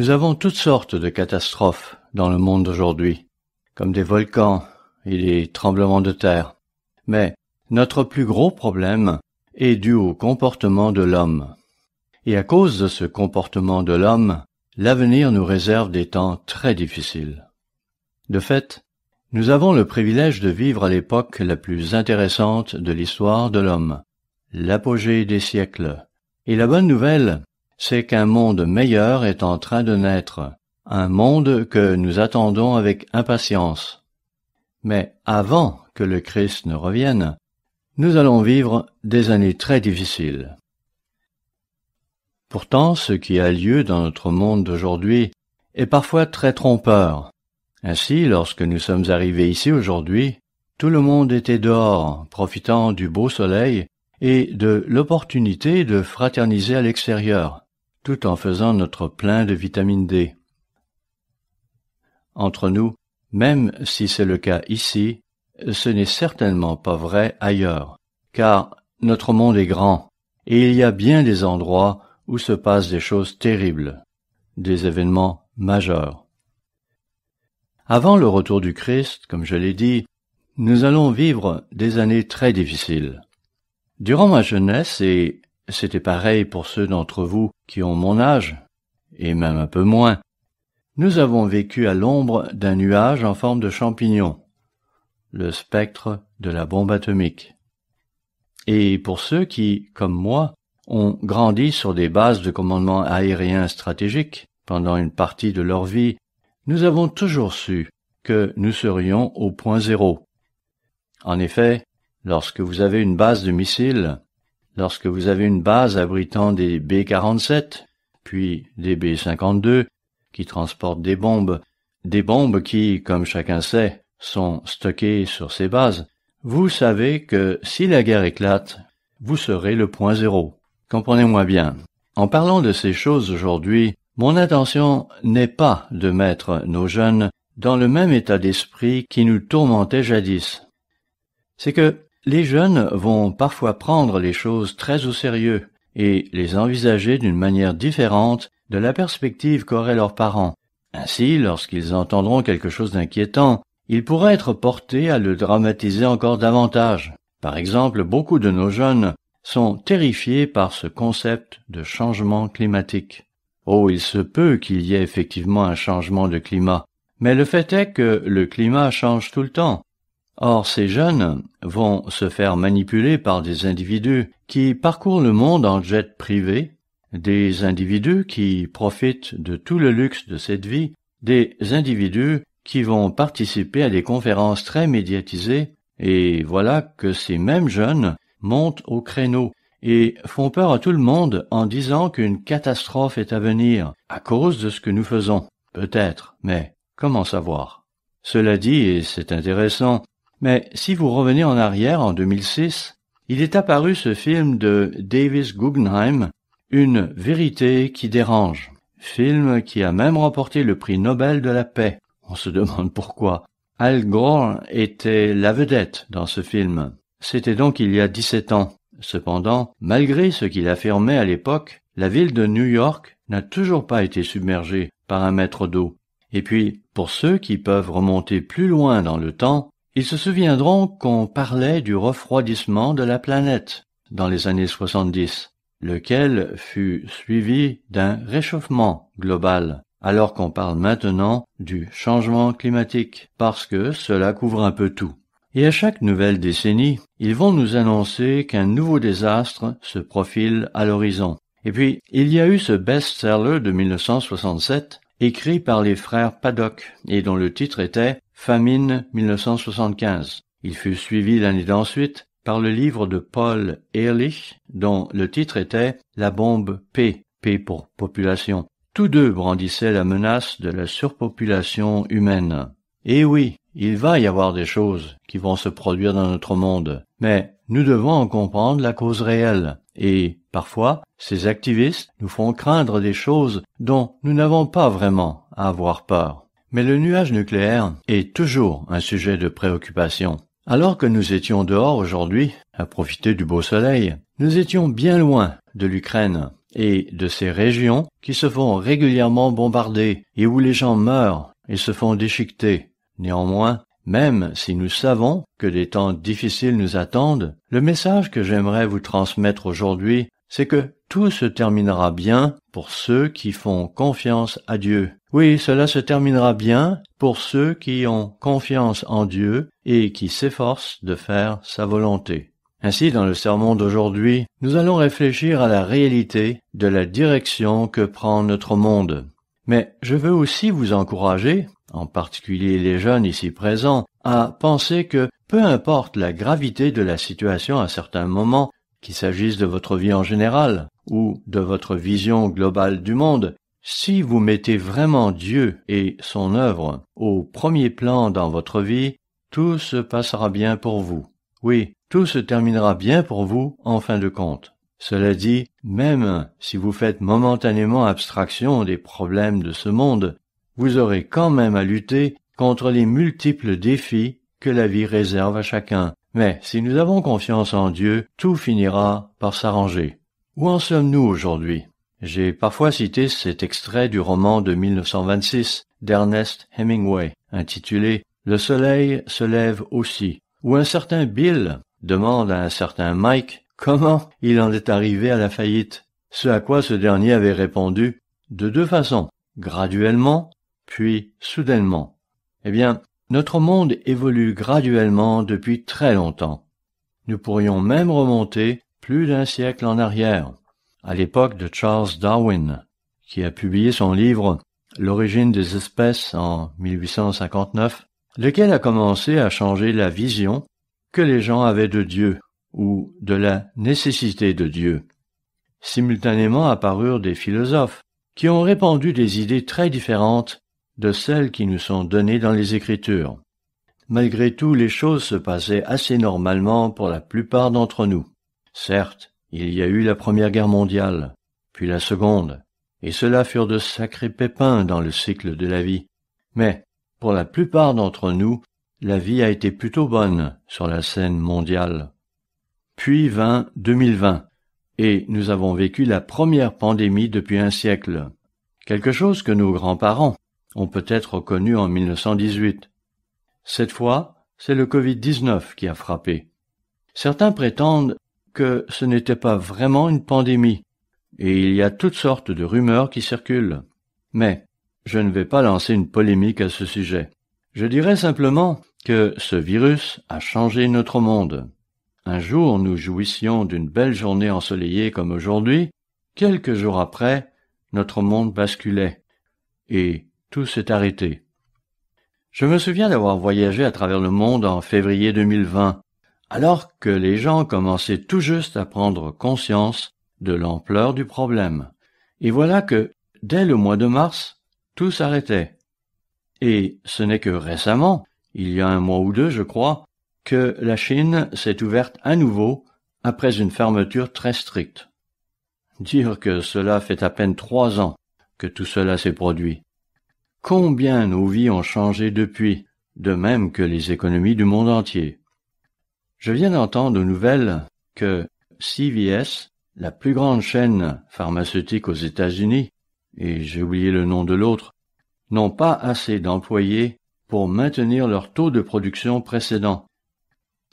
Nous avons toutes sortes de catastrophes dans le monde d'aujourd'hui, comme des volcans et des tremblements de terre. Mais notre plus gros problème est dû au comportement de l'homme. Et à cause de ce comportement de l'homme, l'avenir nous réserve des temps très difficiles. De fait, nous avons le privilège de vivre à l'époque la plus intéressante de l'histoire de l'homme, l'apogée des siècles. Et la bonne nouvelle c'est qu'un monde meilleur est en train de naître, un monde que nous attendons avec impatience. Mais avant que le Christ ne revienne, nous allons vivre des années très difficiles. Pourtant, ce qui a lieu dans notre monde d'aujourd'hui est parfois très trompeur. Ainsi, lorsque nous sommes arrivés ici aujourd'hui, tout le monde était dehors, profitant du beau soleil et de l'opportunité de fraterniser à l'extérieur tout en faisant notre plein de vitamine D. Entre nous, même si c'est le cas ici, ce n'est certainement pas vrai ailleurs, car notre monde est grand, et il y a bien des endroits où se passent des choses terribles, des événements majeurs. Avant le retour du Christ, comme je l'ai dit, nous allons vivre des années très difficiles. Durant ma jeunesse et c'était pareil pour ceux d'entre vous qui ont mon âge, et même un peu moins. Nous avons vécu à l'ombre d'un nuage en forme de champignon, le spectre de la bombe atomique. Et pour ceux qui, comme moi, ont grandi sur des bases de commandement aérien stratégique pendant une partie de leur vie, nous avons toujours su que nous serions au point zéro. En effet, lorsque vous avez une base de missiles, Lorsque vous avez une base abritant des B-47, puis des B-52, qui transportent des bombes, des bombes qui, comme chacun sait, sont stockées sur ces bases, vous savez que si la guerre éclate, vous serez le point zéro. Comprenez-moi bien. En parlant de ces choses aujourd'hui, mon intention n'est pas de mettre nos jeunes dans le même état d'esprit qui nous tourmentait jadis. C'est que les jeunes vont parfois prendre les choses très au sérieux et les envisager d'une manière différente de la perspective qu'auraient leurs parents. Ainsi, lorsqu'ils entendront quelque chose d'inquiétant, ils pourraient être portés à le dramatiser encore davantage. Par exemple, beaucoup de nos jeunes sont terrifiés par ce concept de changement climatique. Oh, il se peut qu'il y ait effectivement un changement de climat, mais le fait est que le climat change tout le temps, Or, ces jeunes vont se faire manipuler par des individus qui parcourent le monde en jet privé, des individus qui profitent de tout le luxe de cette vie, des individus qui vont participer à des conférences très médiatisées, et voilà que ces mêmes jeunes montent au créneau et font peur à tout le monde en disant qu'une catastrophe est à venir à cause de ce que nous faisons. Peut-être, mais comment savoir? Cela dit, et c'est intéressant, mais si vous revenez en arrière en 2006, il est apparu ce film de Davis Guggenheim, Une vérité qui dérange, film qui a même remporté le prix Nobel de la paix. On se demande pourquoi. Al Gore était la vedette dans ce film. C'était donc il y a 17 ans. Cependant, malgré ce qu'il affirmait à l'époque, la ville de New York n'a toujours pas été submergée par un mètre d'eau. Et puis, pour ceux qui peuvent remonter plus loin dans le temps, ils se souviendront qu'on parlait du refroidissement de la planète dans les années 70, lequel fut suivi d'un réchauffement global, alors qu'on parle maintenant du changement climatique, parce que cela couvre un peu tout. Et à chaque nouvelle décennie, ils vont nous annoncer qu'un nouveau désastre se profile à l'horizon. Et puis, il y a eu ce best-seller de 1967, écrit par les frères Paddock, et dont le titre était Famine 1975. Il fut suivi l'année d'ensuite par le livre de Paul Ehrlich, dont le titre était La bombe P, P pour population. Tous deux brandissaient la menace de la surpopulation humaine. Eh oui, il va y avoir des choses qui vont se produire dans notre monde, mais nous devons en comprendre la cause réelle, et parfois ces activistes nous font craindre des choses dont nous n'avons pas vraiment à avoir peur. Mais le nuage nucléaire est toujours un sujet de préoccupation. Alors que nous étions dehors aujourd'hui, à profiter du beau soleil, nous étions bien loin de l'Ukraine et de ces régions qui se font régulièrement bombarder et où les gens meurent et se font déchiqueter. Néanmoins, même si nous savons que des temps difficiles nous attendent, le message que j'aimerais vous transmettre aujourd'hui, c'est que tout se terminera bien pour ceux qui font confiance à Dieu oui, cela se terminera bien pour ceux qui ont confiance en Dieu et qui s'efforcent de faire sa volonté. Ainsi, dans le sermon d'aujourd'hui, nous allons réfléchir à la réalité de la direction que prend notre monde. Mais je veux aussi vous encourager, en particulier les jeunes ici présents, à penser que, peu importe la gravité de la situation à certains moments, qu'il s'agisse de votre vie en général ou de votre vision globale du monde, si vous mettez vraiment Dieu et son œuvre au premier plan dans votre vie, tout se passera bien pour vous. Oui, tout se terminera bien pour vous en fin de compte. Cela dit, même si vous faites momentanément abstraction des problèmes de ce monde, vous aurez quand même à lutter contre les multiples défis que la vie réserve à chacun. Mais si nous avons confiance en Dieu, tout finira par s'arranger. Où en sommes-nous aujourd'hui j'ai parfois cité cet extrait du roman de 1926 d'Ernest Hemingway, intitulé Le soleil se lève aussi, où un certain Bill demande à un certain Mike comment il en est arrivé à la faillite, ce à quoi ce dernier avait répondu de deux façons, graduellement, puis soudainement. Eh bien, notre monde évolue graduellement depuis très longtemps. Nous pourrions même remonter plus d'un siècle en arrière à l'époque de Charles Darwin, qui a publié son livre L'origine des espèces en 1859, lequel a commencé à changer la vision que les gens avaient de Dieu ou de la nécessité de Dieu. Simultanément apparurent des philosophes qui ont répandu des idées très différentes de celles qui nous sont données dans les Écritures. Malgré tout, les choses se passaient assez normalement pour la plupart d'entre nous. Certes, il y a eu la Première Guerre mondiale, puis la Seconde, et cela furent de sacrés pépins dans le cycle de la vie. Mais, pour la plupart d'entre nous, la vie a été plutôt bonne sur la scène mondiale. Puis vint 2020, et nous avons vécu la première pandémie depuis un siècle, quelque chose que nos grands-parents ont peut-être connu en 1918. Cette fois, c'est le Covid-19 qui a frappé. Certains prétendent que ce n'était pas vraiment une pandémie, et il y a toutes sortes de rumeurs qui circulent. Mais je ne vais pas lancer une polémique à ce sujet. Je dirais simplement que ce virus a changé notre monde. Un jour nous jouissions d'une belle journée ensoleillée comme aujourd'hui, quelques jours après, notre monde basculait, et tout s'est arrêté. Je me souviens d'avoir voyagé à travers le monde en février 2020, alors que les gens commençaient tout juste à prendre conscience de l'ampleur du problème. Et voilà que, dès le mois de mars, tout s'arrêtait. Et ce n'est que récemment, il y a un mois ou deux, je crois, que la Chine s'est ouverte à nouveau après une fermeture très stricte. Dire que cela fait à peine trois ans que tout cela s'est produit. Combien nos vies ont changé depuis, de même que les économies du monde entier. Je viens d'entendre de nouvelles que CVS, la plus grande chaîne pharmaceutique aux États-Unis, et j'ai oublié le nom de l'autre, n'ont pas assez d'employés pour maintenir leur taux de production précédent.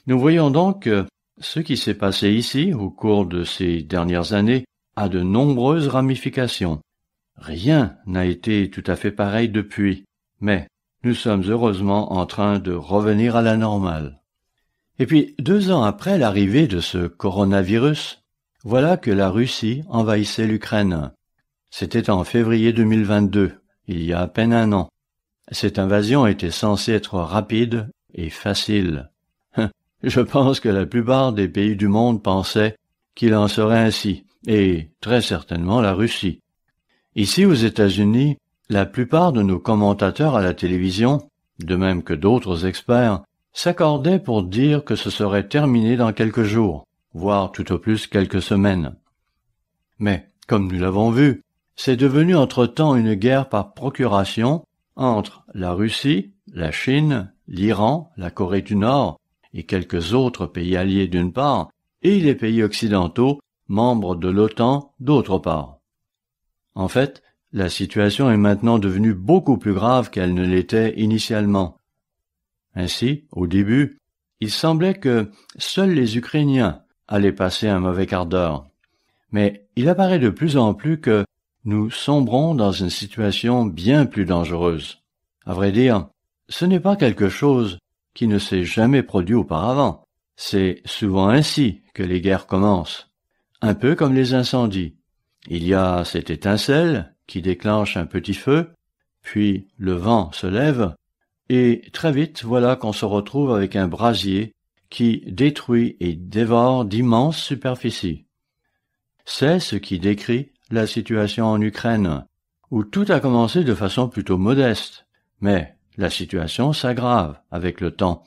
Nous voyons donc que ce qui s'est passé ici au cours de ces dernières années a de nombreuses ramifications. Rien n'a été tout à fait pareil depuis, mais nous sommes heureusement en train de revenir à la normale. Et puis, deux ans après l'arrivée de ce coronavirus, voilà que la Russie envahissait l'Ukraine. C'était en février 2022, il y a à peine un an. Cette invasion était censée être rapide et facile. Hein, je pense que la plupart des pays du monde pensaient qu'il en serait ainsi, et très certainement la Russie. Ici aux États-Unis, la plupart de nos commentateurs à la télévision, de même que d'autres experts, s'accordaient pour dire que ce serait terminé dans quelques jours, voire tout au plus quelques semaines. Mais, comme nous l'avons vu, c'est devenu entre-temps une guerre par procuration entre la Russie, la Chine, l'Iran, la Corée du Nord et quelques autres pays alliés d'une part, et les pays occidentaux, membres de l'OTAN, d'autre part. En fait, la situation est maintenant devenue beaucoup plus grave qu'elle ne l'était initialement. Ainsi, au début, il semblait que seuls les Ukrainiens allaient passer un mauvais quart d'heure. Mais il apparaît de plus en plus que nous sombrons dans une situation bien plus dangereuse. À vrai dire, ce n'est pas quelque chose qui ne s'est jamais produit auparavant. C'est souvent ainsi que les guerres commencent, un peu comme les incendies. Il y a cette étincelle qui déclenche un petit feu, puis le vent se lève, et très vite voilà qu'on se retrouve avec un brasier qui détruit et dévore d'immenses superficies. C'est ce qui décrit la situation en Ukraine, où tout a commencé de façon plutôt modeste, mais la situation s'aggrave avec le temps.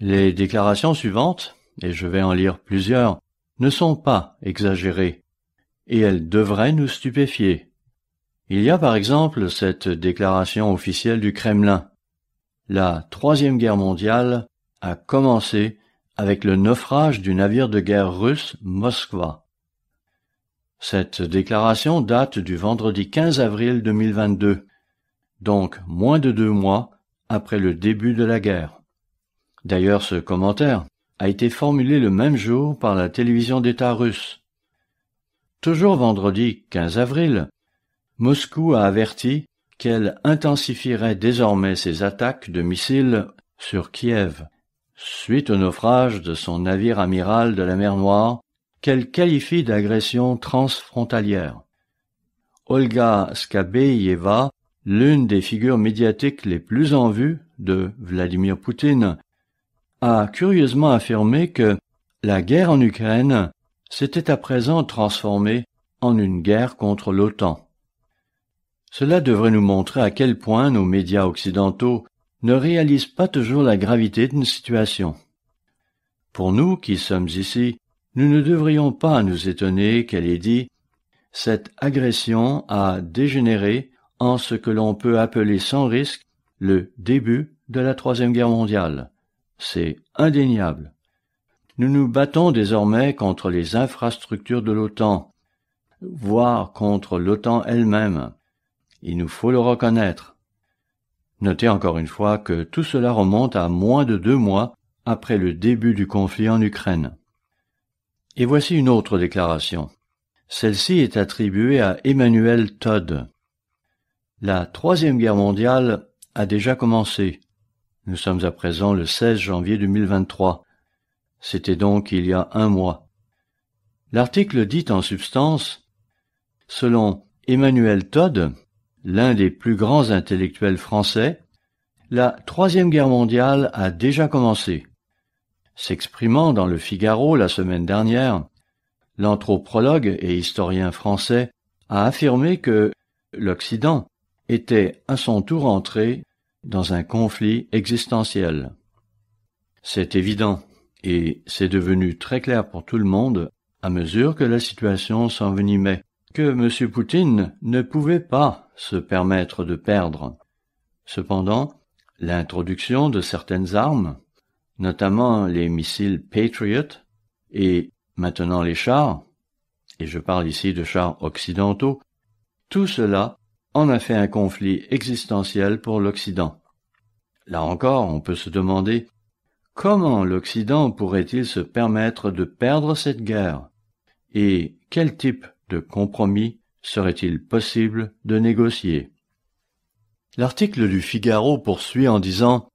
Les déclarations suivantes, et je vais en lire plusieurs, ne sont pas exagérées, et elles devraient nous stupéfier. Il y a par exemple cette déclaration officielle du Kremlin. La Troisième Guerre mondiale a commencé avec le naufrage du navire de guerre russe Moskva. Cette déclaration date du vendredi 15 avril 2022, donc moins de deux mois après le début de la guerre. D'ailleurs, ce commentaire a été formulé le même jour par la télévision d'État russe. Toujours vendredi 15 avril, Moscou a averti qu'elle intensifierait désormais ses attaques de missiles sur Kiev, suite au naufrage de son navire amiral de la mer Noire, qu'elle qualifie d'agression transfrontalière. Olga Skabeyeva, l'une des figures médiatiques les plus en vue de Vladimir Poutine, a curieusement affirmé que la guerre en Ukraine s'était à présent transformée en une guerre contre l'OTAN. Cela devrait nous montrer à quel point nos médias occidentaux ne réalisent pas toujours la gravité d'une situation. Pour nous qui sommes ici, nous ne devrions pas nous étonner qu'elle ait dit Cette agression a dégénéré en ce que l'on peut appeler sans risque le début de la Troisième Guerre mondiale. C'est indéniable. Nous nous battons désormais contre les infrastructures de l'OTAN, voire contre l'OTAN elle-même. Il nous faut le reconnaître. Notez encore une fois que tout cela remonte à moins de deux mois après le début du conflit en Ukraine. Et voici une autre déclaration. Celle-ci est attribuée à Emmanuel Todd. La Troisième Guerre mondiale a déjà commencé. Nous sommes à présent le 16 janvier 2023. C'était donc il y a un mois. L'article dit en substance, selon Emmanuel Todd, l'un des plus grands intellectuels français, la Troisième Guerre mondiale a déjà commencé. S'exprimant dans le Figaro la semaine dernière, l'anthropologue et historien français a affirmé que l'Occident était à son tour entré dans un conflit existentiel. C'est évident, et c'est devenu très clair pour tout le monde à mesure que la situation s'envenimait que M. Poutine ne pouvait pas se permettre de perdre. Cependant, l'introduction de certaines armes, notamment les missiles Patriot et maintenant les chars, et je parle ici de chars occidentaux, tout cela en a fait un conflit existentiel pour l'Occident. Là encore, on peut se demander comment l'Occident pourrait-il se permettre de perdre cette guerre et quel type de compromis serait-il possible de négocier. L'article du Figaro poursuit en disant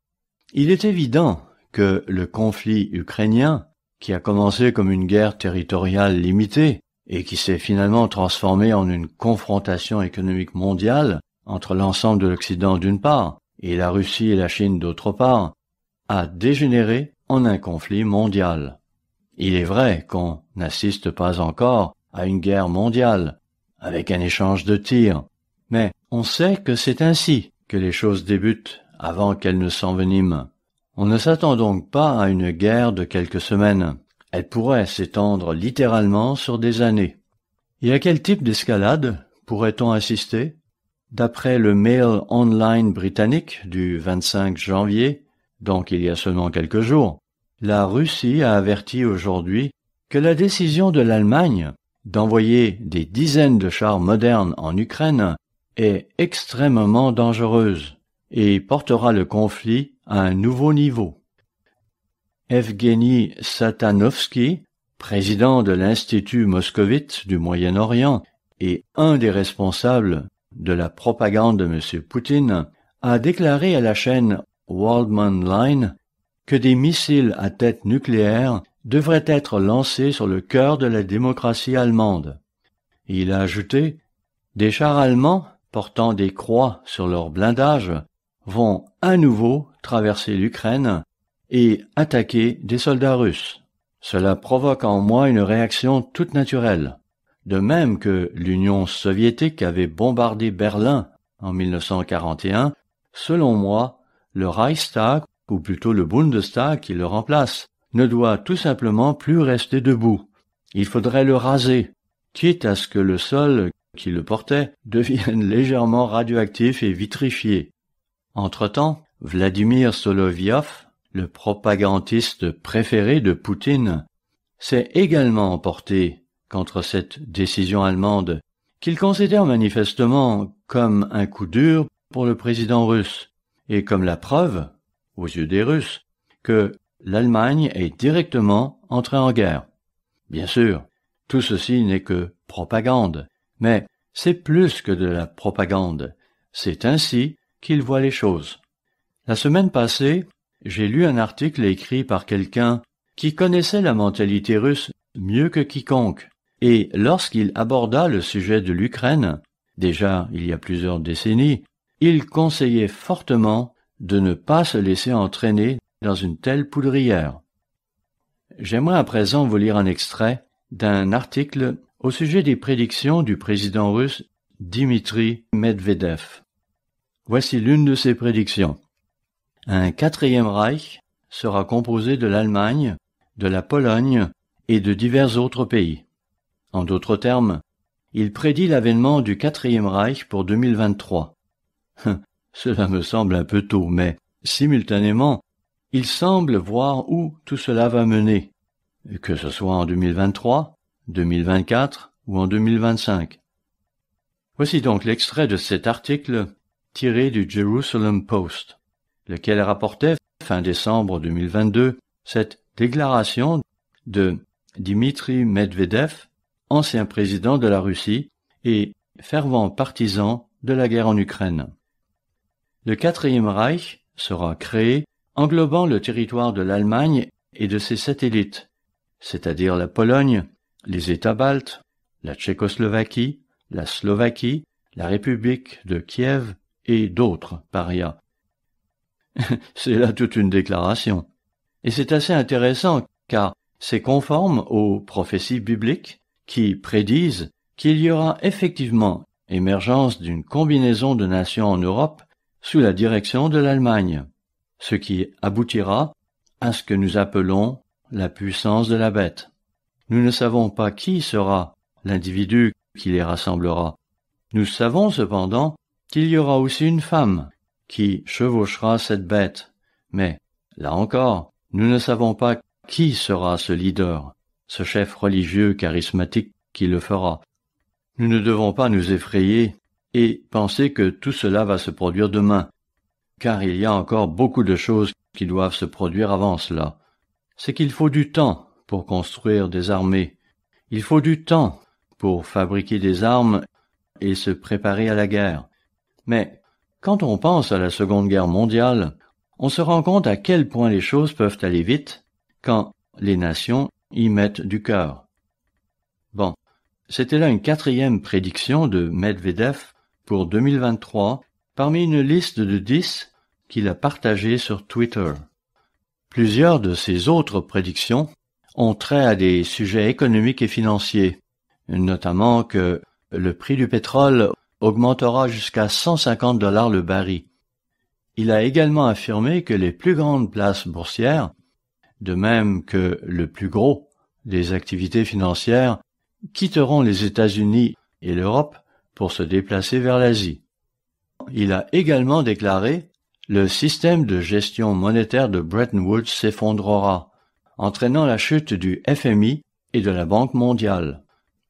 Il est évident que le conflit ukrainien, qui a commencé comme une guerre territoriale limitée et qui s'est finalement transformé en une confrontation économique mondiale entre l'ensemble de l'Occident d'une part et la Russie et la Chine d'autre part, a dégénéré en un conflit mondial. Il est vrai qu'on n'assiste pas encore à une guerre mondiale, avec un échange de tirs. Mais on sait que c'est ainsi que les choses débutent avant qu'elles ne s'enveniment. On ne s'attend donc pas à une guerre de quelques semaines. Elle pourrait s'étendre littéralement sur des années. Et à quel type d'escalade pourrait-on assister D'après le Mail Online britannique du 25 janvier, donc il y a seulement quelques jours, la Russie a averti aujourd'hui que la décision de l'Allemagne d'envoyer des dizaines de chars modernes en Ukraine est extrêmement dangereuse et portera le conflit à un nouveau niveau. Evgeny Satanovsky, président de l'Institut moscovite du Moyen-Orient et un des responsables de la propagande de M. Poutine, a déclaré à la chaîne Waldman Line que des missiles à tête nucléaire devrait être lancé sur le cœur de la démocratie allemande. Il a ajouté Des chars allemands, portant des croix sur leur blindage, vont à nouveau traverser l'Ukraine et attaquer des soldats russes. Cela provoque en moi une réaction toute naturelle. De même que l'Union soviétique avait bombardé Berlin en 1941, selon moi, le Reichstag, ou plutôt le Bundestag qui le remplace, ne doit tout simplement plus rester debout. Il faudrait le raser, quitte à ce que le sol qui le portait devienne légèrement radioactif et vitrifié. Entre-temps, Vladimir Soloviov, le propagandiste préféré de Poutine, s'est également emporté contre cette décision allemande, qu'il considère manifestement comme un coup dur pour le président russe, et comme la preuve, aux yeux des Russes, que l'Allemagne est directement entrée en guerre. Bien sûr, tout ceci n'est que propagande, mais c'est plus que de la propagande, c'est ainsi qu'il voit les choses. La semaine passée, j'ai lu un article écrit par quelqu'un qui connaissait la mentalité russe mieux que quiconque, et lorsqu'il aborda le sujet de l'Ukraine, déjà il y a plusieurs décennies, il conseillait fortement de ne pas se laisser entraîner dans une telle poudrière. J'aimerais à présent vous lire un extrait d'un article au sujet des prédictions du président russe Dimitri Medvedev. Voici l'une de ses prédictions. Un quatrième Reich sera composé de l'Allemagne, de la Pologne et de divers autres pays. En d'autres termes, il prédit l'avènement du quatrième Reich pour 2023. Hum, cela me semble un peu tôt, mais simultanément, il semble voir où tout cela va mener, que ce soit en 2023, 2024 ou en 2025. Voici donc l'extrait de cet article tiré du Jerusalem Post, lequel rapportait fin décembre 2022 cette déclaration de Dmitri Medvedev, ancien président de la Russie et fervent partisan de la guerre en Ukraine. Le quatrième Reich sera créé englobant le territoire de l'Allemagne et de ses satellites, c'est-à-dire la Pologne, les États baltes, la Tchécoslovaquie, la Slovaquie, la République de Kiev et d'autres parias. c'est là toute une déclaration. Et c'est assez intéressant car c'est conforme aux prophéties bibliques qui prédisent qu'il y aura effectivement émergence d'une combinaison de nations en Europe sous la direction de l'Allemagne ce qui aboutira à ce que nous appelons la puissance de la bête. Nous ne savons pas qui sera l'individu qui les rassemblera. Nous savons cependant qu'il y aura aussi une femme qui chevauchera cette bête. Mais, là encore, nous ne savons pas qui sera ce leader, ce chef religieux charismatique qui le fera. Nous ne devons pas nous effrayer et penser que tout cela va se produire demain car il y a encore beaucoup de choses qui doivent se produire avant cela. C'est qu'il faut du temps pour construire des armées, il faut du temps pour fabriquer des armes et se préparer à la guerre. Mais quand on pense à la Seconde Guerre mondiale, on se rend compte à quel point les choses peuvent aller vite quand les nations y mettent du cœur. Bon, c'était là une quatrième prédiction de Medvedev pour 2023 parmi une liste de dix qu'il a partagée sur Twitter. Plusieurs de ses autres prédictions ont trait à des sujets économiques et financiers, notamment que le prix du pétrole augmentera jusqu'à 150 dollars le baril. Il a également affirmé que les plus grandes places boursières, de même que le plus gros des activités financières, quitteront les États-Unis et l'Europe pour se déplacer vers l'Asie il a également déclaré Le système de gestion monétaire de Bretton Woods s'effondrera, entraînant la chute du FMI et de la Banque mondiale.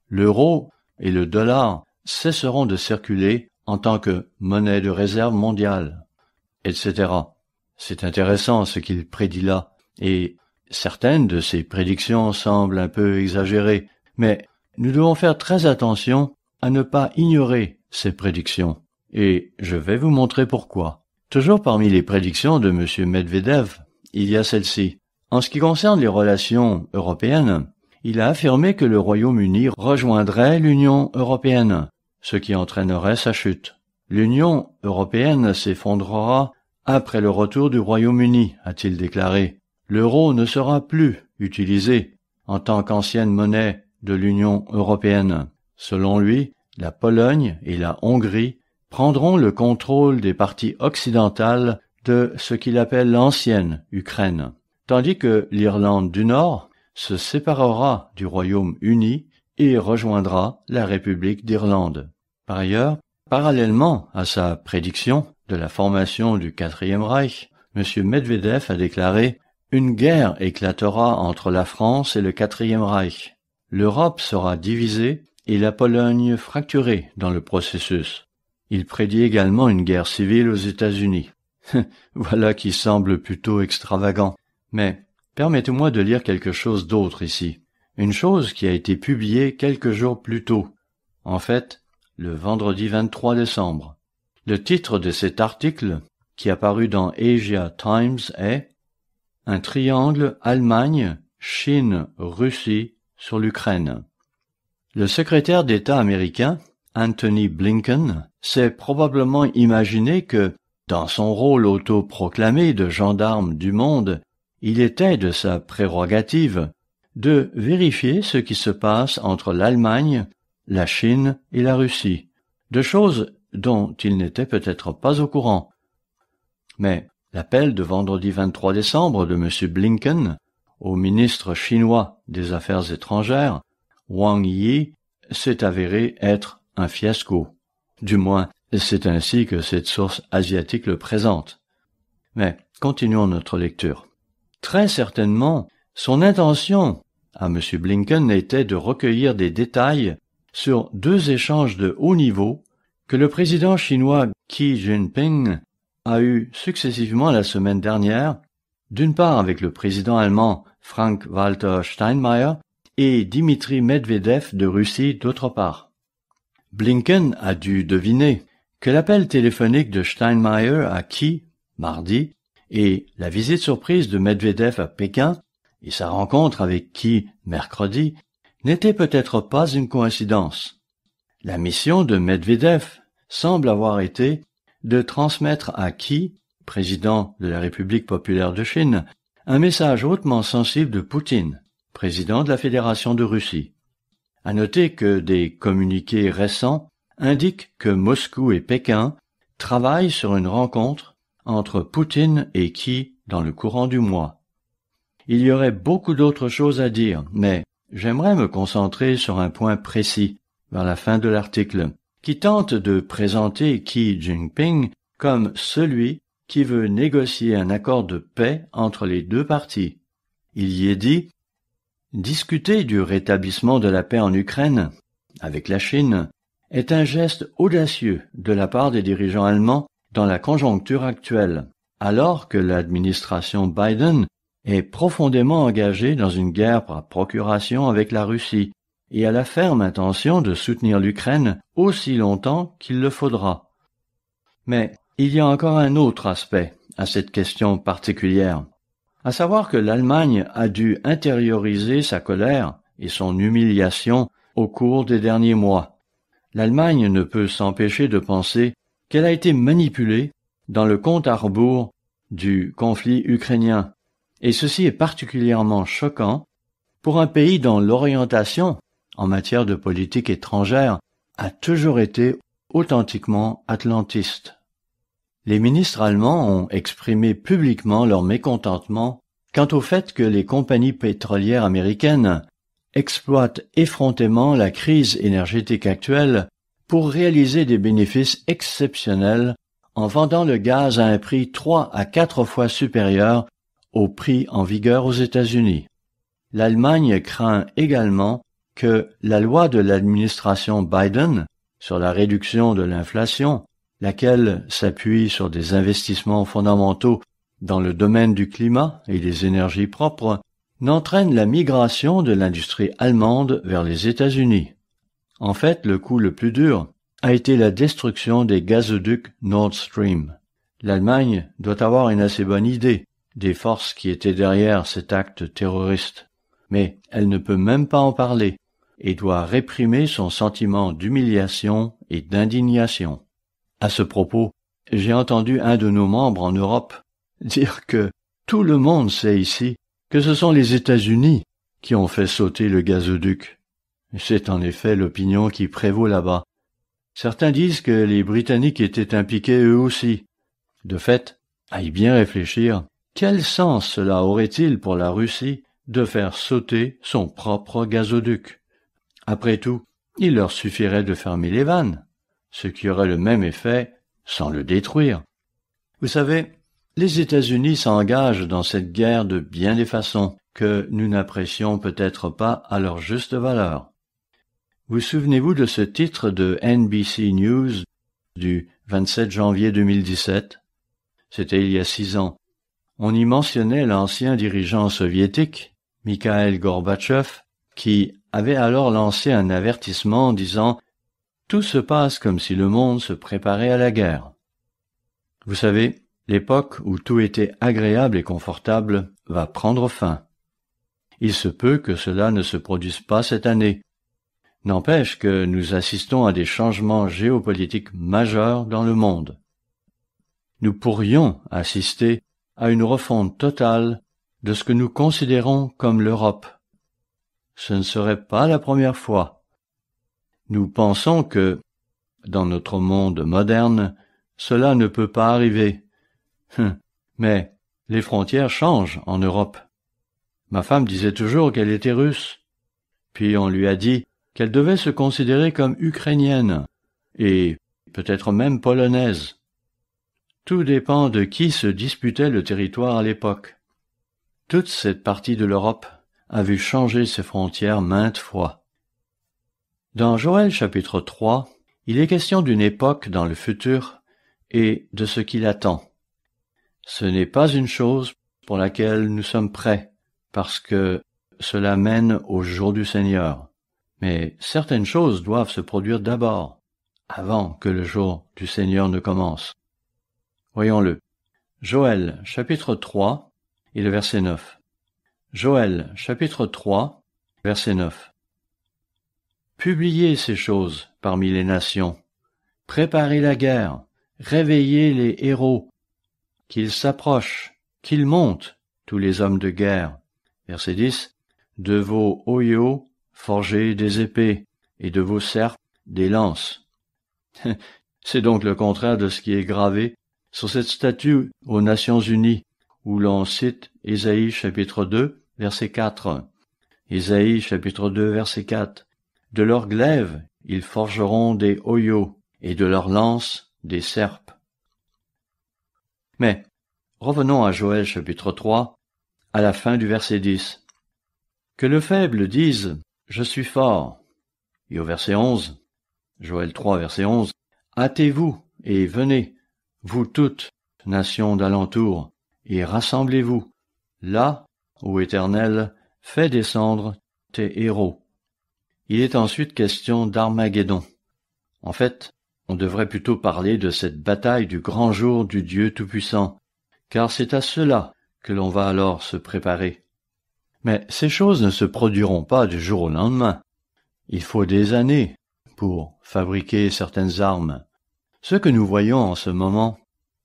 L'euro et le dollar cesseront de circuler en tant que monnaie de réserve mondiale, etc. C'est intéressant ce qu'il prédit là, et certaines de ses prédictions semblent un peu exagérées, mais nous devons faire très attention à ne pas ignorer ces prédictions. Et je vais vous montrer pourquoi. Toujours parmi les prédictions de M. Medvedev, il y a celle-ci. En ce qui concerne les relations européennes, il a affirmé que le Royaume-Uni rejoindrait l'Union européenne, ce qui entraînerait sa chute. L'Union européenne s'effondrera après le retour du Royaume-Uni, a-t-il déclaré. L'euro ne sera plus utilisé en tant qu'ancienne monnaie de l'Union européenne. Selon lui, la Pologne et la Hongrie prendront le contrôle des parties occidentales de ce qu'il appelle l'ancienne Ukraine, tandis que l'Irlande du Nord se séparera du Royaume-Uni et rejoindra la République d'Irlande. Par ailleurs, parallèlement à sa prédiction de la formation du Quatrième Reich, M. Medvedev a déclaré Une guerre éclatera entre la France et le Quatrième Reich. L'Europe sera divisée et la Pologne fracturée dans le processus. Il prédit également une guerre civile aux États-Unis. voilà qui semble plutôt extravagant. Mais permettez-moi de lire quelque chose d'autre ici. Une chose qui a été publiée quelques jours plus tôt. En fait, le vendredi 23 décembre. Le titre de cet article, qui apparu dans Asia Times, est Un triangle Allemagne, Chine, Russie sur l'Ukraine. Le secrétaire d'État américain, Anthony Blinken s'est probablement imaginé que, dans son rôle autoproclamé de gendarme du monde, il était de sa prérogative de vérifier ce qui se passe entre l'Allemagne, la Chine et la Russie, de choses dont il n'était peut-être pas au courant. Mais l'appel de vendredi 23 décembre de M. Blinken au ministre chinois des Affaires étrangères, Wang Yi, s'est avéré être un fiasco. Du moins, c'est ainsi que cette source asiatique le présente. Mais continuons notre lecture. Très certainement, son intention à M. Blinken était de recueillir des détails sur deux échanges de haut niveau que le président chinois Xi Jinping a eu successivement la semaine dernière, d'une part avec le président allemand Frank-Walter Steinmeier et Dimitri Medvedev de Russie d'autre part. Blinken a dû deviner que l'appel téléphonique de Steinmeier à qui mardi et la visite surprise de Medvedev à Pékin et sa rencontre avec qui mercredi n'étaient peut-être pas une coïncidence. La mission de Medvedev semble avoir été de transmettre à qui, président de la République populaire de Chine, un message hautement sensible de Poutine, président de la Fédération de Russie. À noter que des communiqués récents indiquent que Moscou et Pékin travaillent sur une rencontre entre Poutine et Xi dans le courant du mois. Il y aurait beaucoup d'autres choses à dire, mais j'aimerais me concentrer sur un point précis, vers la fin de l'article, qui tente de présenter Xi Jinping comme celui qui veut négocier un accord de paix entre les deux parties. Il y est dit Discuter du rétablissement de la paix en Ukraine avec la Chine est un geste audacieux de la part des dirigeants allemands dans la conjoncture actuelle, alors que l'administration Biden est profondément engagée dans une guerre par procuration avec la Russie et a la ferme intention de soutenir l'Ukraine aussi longtemps qu'il le faudra. Mais il y a encore un autre aspect à cette question particulière. À savoir que l'Allemagne a dû intérioriser sa colère et son humiliation au cours des derniers mois. L'Allemagne ne peut s'empêcher de penser qu'elle a été manipulée dans le compte à rebours du conflit ukrainien. Et ceci est particulièrement choquant pour un pays dont l'orientation en matière de politique étrangère a toujours été authentiquement atlantiste les ministres allemands ont exprimé publiquement leur mécontentement quant au fait que les compagnies pétrolières américaines exploitent effrontément la crise énergétique actuelle pour réaliser des bénéfices exceptionnels en vendant le gaz à un prix trois à quatre fois supérieur au prix en vigueur aux États-Unis. L'Allemagne craint également que la loi de l'administration Biden sur la réduction de l'inflation laquelle s'appuie sur des investissements fondamentaux dans le domaine du climat et des énergies propres, n'entraîne la migration de l'industrie allemande vers les États-Unis. En fait, le coup le plus dur a été la destruction des gazoducs Nord Stream. L'Allemagne doit avoir une assez bonne idée des forces qui étaient derrière cet acte terroriste. Mais elle ne peut même pas en parler et doit réprimer son sentiment d'humiliation et d'indignation. À ce propos, j'ai entendu un de nos membres en Europe dire que tout le monde sait ici que ce sont les États-Unis qui ont fait sauter le gazoduc. C'est en effet l'opinion qui prévaut là-bas. Certains disent que les Britanniques étaient impliqués eux aussi. De fait, aille bien réfléchir, quel sens cela aurait-il pour la Russie de faire sauter son propre gazoduc Après tout, il leur suffirait de fermer les vannes ce qui aurait le même effet sans le détruire. Vous savez, les États-Unis s'engagent dans cette guerre de bien des façons que nous n'apprécions peut-être pas à leur juste valeur. Vous souvenez-vous de ce titre de NBC News du 27 janvier 2017 C'était il y a six ans. On y mentionnait l'ancien dirigeant soviétique, Mikhail Gorbatchev, qui avait alors lancé un avertissement disant tout se passe comme si le monde se préparait à la guerre. Vous savez, l'époque où tout était agréable et confortable va prendre fin. Il se peut que cela ne se produise pas cette année. N'empêche que nous assistons à des changements géopolitiques majeurs dans le monde. Nous pourrions assister à une refonte totale de ce que nous considérons comme l'Europe. Ce ne serait pas la première fois nous pensons que, dans notre monde moderne, cela ne peut pas arriver. Hum. Mais les frontières changent en Europe. Ma femme disait toujours qu'elle était russe. Puis on lui a dit qu'elle devait se considérer comme ukrainienne, et peut-être même polonaise. Tout dépend de qui se disputait le territoire à l'époque. Toute cette partie de l'Europe a vu changer ses frontières maintes fois. Dans Joël chapitre 3, il est question d'une époque dans le futur et de ce qui l'attend. Ce n'est pas une chose pour laquelle nous sommes prêts, parce que cela mène au jour du Seigneur. Mais certaines choses doivent se produire d'abord, avant que le jour du Seigneur ne commence. Voyons-le. Joël chapitre 3 et le verset 9. Joël chapitre 3 verset 9. Publiez ces choses parmi les nations. Préparez la guerre. Réveillez les héros. Qu'ils s'approchent, qu'ils montent, tous les hommes de guerre. Verset 10. De vos hoyaux, forgez des épées, et de vos serpes, des lances. C'est donc le contraire de ce qui est gravé sur cette statue aux Nations Unies, où l'on cite Ésaïe chapitre 2, verset 4. chapitre 2, verset 4. De leurs glaives ils forgeront des hoyaux, et de leurs lances des serpes. Mais revenons à Joël chapitre 3, à la fin du verset 10. Que le faible dise Je suis fort. Et au verset 11, Joël 3, verset 11, Hâtez-vous et venez, vous toutes, nations d'alentour, et rassemblez-vous, là où Éternel fait descendre tes héros. Il est ensuite question d'Armageddon. En fait, on devrait plutôt parler de cette bataille du grand jour du Dieu Tout-Puissant, car c'est à cela que l'on va alors se préparer. Mais ces choses ne se produiront pas du jour au lendemain. Il faut des années pour fabriquer certaines armes. Ce que nous voyons en ce moment,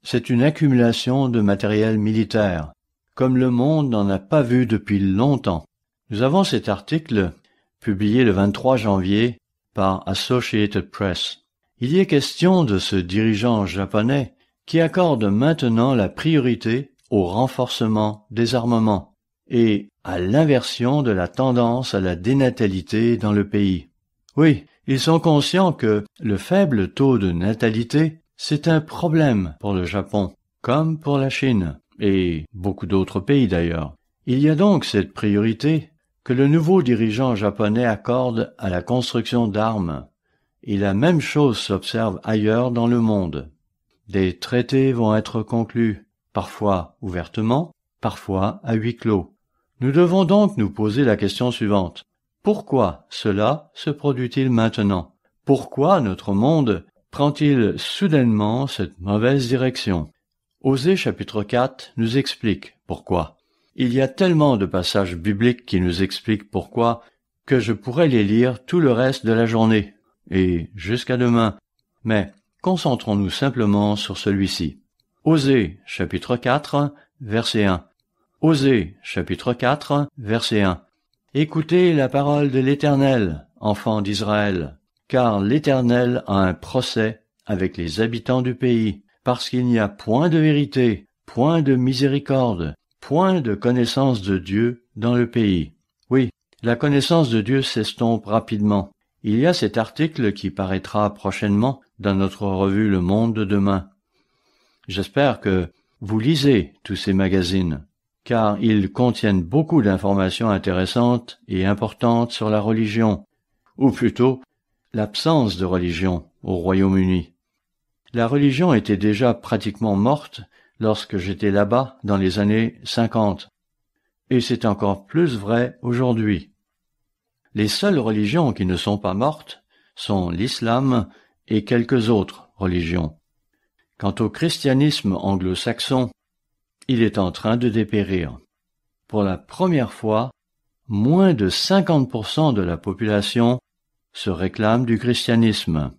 c'est une accumulation de matériel militaire, comme le monde n'en a pas vu depuis longtemps. Nous avons cet article publié le 23 janvier par Associated Press. Il y est question de ce dirigeant japonais qui accorde maintenant la priorité au renforcement des armements et à l'inversion de la tendance à la dénatalité dans le pays. Oui, ils sont conscients que le faible taux de natalité, c'est un problème pour le Japon, comme pour la Chine, et beaucoup d'autres pays d'ailleurs. Il y a donc cette priorité que le nouveau dirigeant japonais accorde à la construction d'armes, et la même chose s'observe ailleurs dans le monde. Des traités vont être conclus, parfois ouvertement, parfois à huis clos. Nous devons donc nous poser la question suivante. Pourquoi cela se produit-il maintenant Pourquoi notre monde prend-il soudainement cette mauvaise direction Osée chapitre 4 nous explique pourquoi. Il y a tellement de passages bibliques qui nous expliquent pourquoi que je pourrais les lire tout le reste de la journée et jusqu'à demain. Mais concentrons-nous simplement sur celui-ci. Osée, chapitre 4, verset 1. Osée, chapitre 4, verset 1. Écoutez la parole de l'Éternel, enfants d'Israël, car l'Éternel a un procès avec les habitants du pays, parce qu'il n'y a point de vérité, point de miséricorde, Point de connaissance de Dieu dans le pays. Oui, la connaissance de Dieu s'estompe rapidement. Il y a cet article qui paraîtra prochainement dans notre revue Le Monde de demain. J'espère que vous lisez tous ces magazines, car ils contiennent beaucoup d'informations intéressantes et importantes sur la religion, ou plutôt l'absence de religion au Royaume-Uni. La religion était déjà pratiquement morte lorsque j'étais là-bas dans les années 50. Et c'est encore plus vrai aujourd'hui. Les seules religions qui ne sont pas mortes sont l'islam et quelques autres religions. Quant au christianisme anglo-saxon, il est en train de dépérir. Pour la première fois, moins de 50% de la population se réclame du christianisme.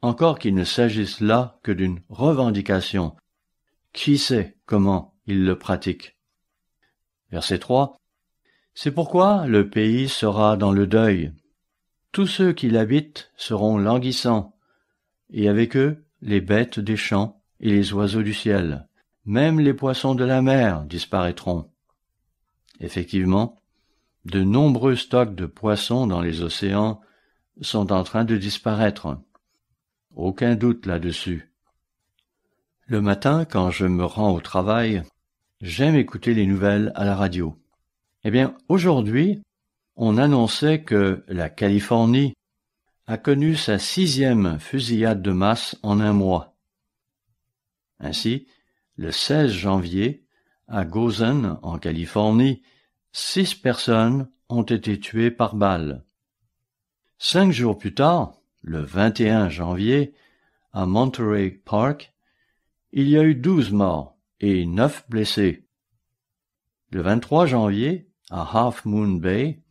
Encore qu'il ne s'agisse là que d'une revendication qui sait comment il le pratique. Verset 3. C'est pourquoi le pays sera dans le deuil. Tous ceux qui l'habitent seront languissants, et avec eux les bêtes des champs et les oiseaux du ciel. Même les poissons de la mer disparaîtront. Effectivement, de nombreux stocks de poissons dans les océans sont en train de disparaître. Aucun doute là-dessus. Le matin, quand je me rends au travail, j'aime écouter les nouvelles à la radio. Eh bien, aujourd'hui, on annonçait que la Californie a connu sa sixième fusillade de masse en un mois. Ainsi, le 16 janvier, à Gozen, en Californie, six personnes ont été tuées par balle. Cinq jours plus tard, le 21 janvier, à Monterey Park, il y a eu douze morts et neuf blessés. Le 23 janvier, à Half Moon Bay,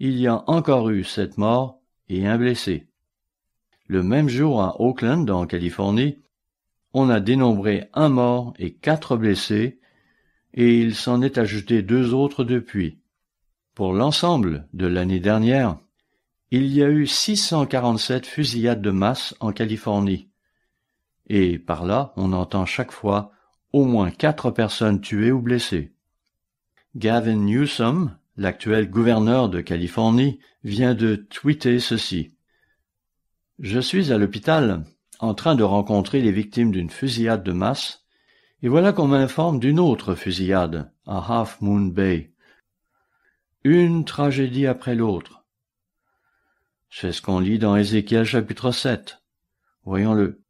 il y a encore eu sept morts et un blessé. Le même jour à Oakland, en Californie, on a dénombré un mort et quatre blessés, et il s'en est ajouté deux autres depuis. Pour l'ensemble de l'année dernière, il y a eu 647 fusillades de masse en Californie et par là on entend chaque fois au moins quatre personnes tuées ou blessées. Gavin Newsom, l'actuel gouverneur de Californie, vient de tweeter ceci. Je suis à l'hôpital, en train de rencontrer les victimes d'une fusillade de masse, et voilà qu'on m'informe d'une autre fusillade à Half Moon Bay. Une tragédie après l'autre. C'est ce qu'on lit dans Ézéchiel chapitre 7. Voyons-le.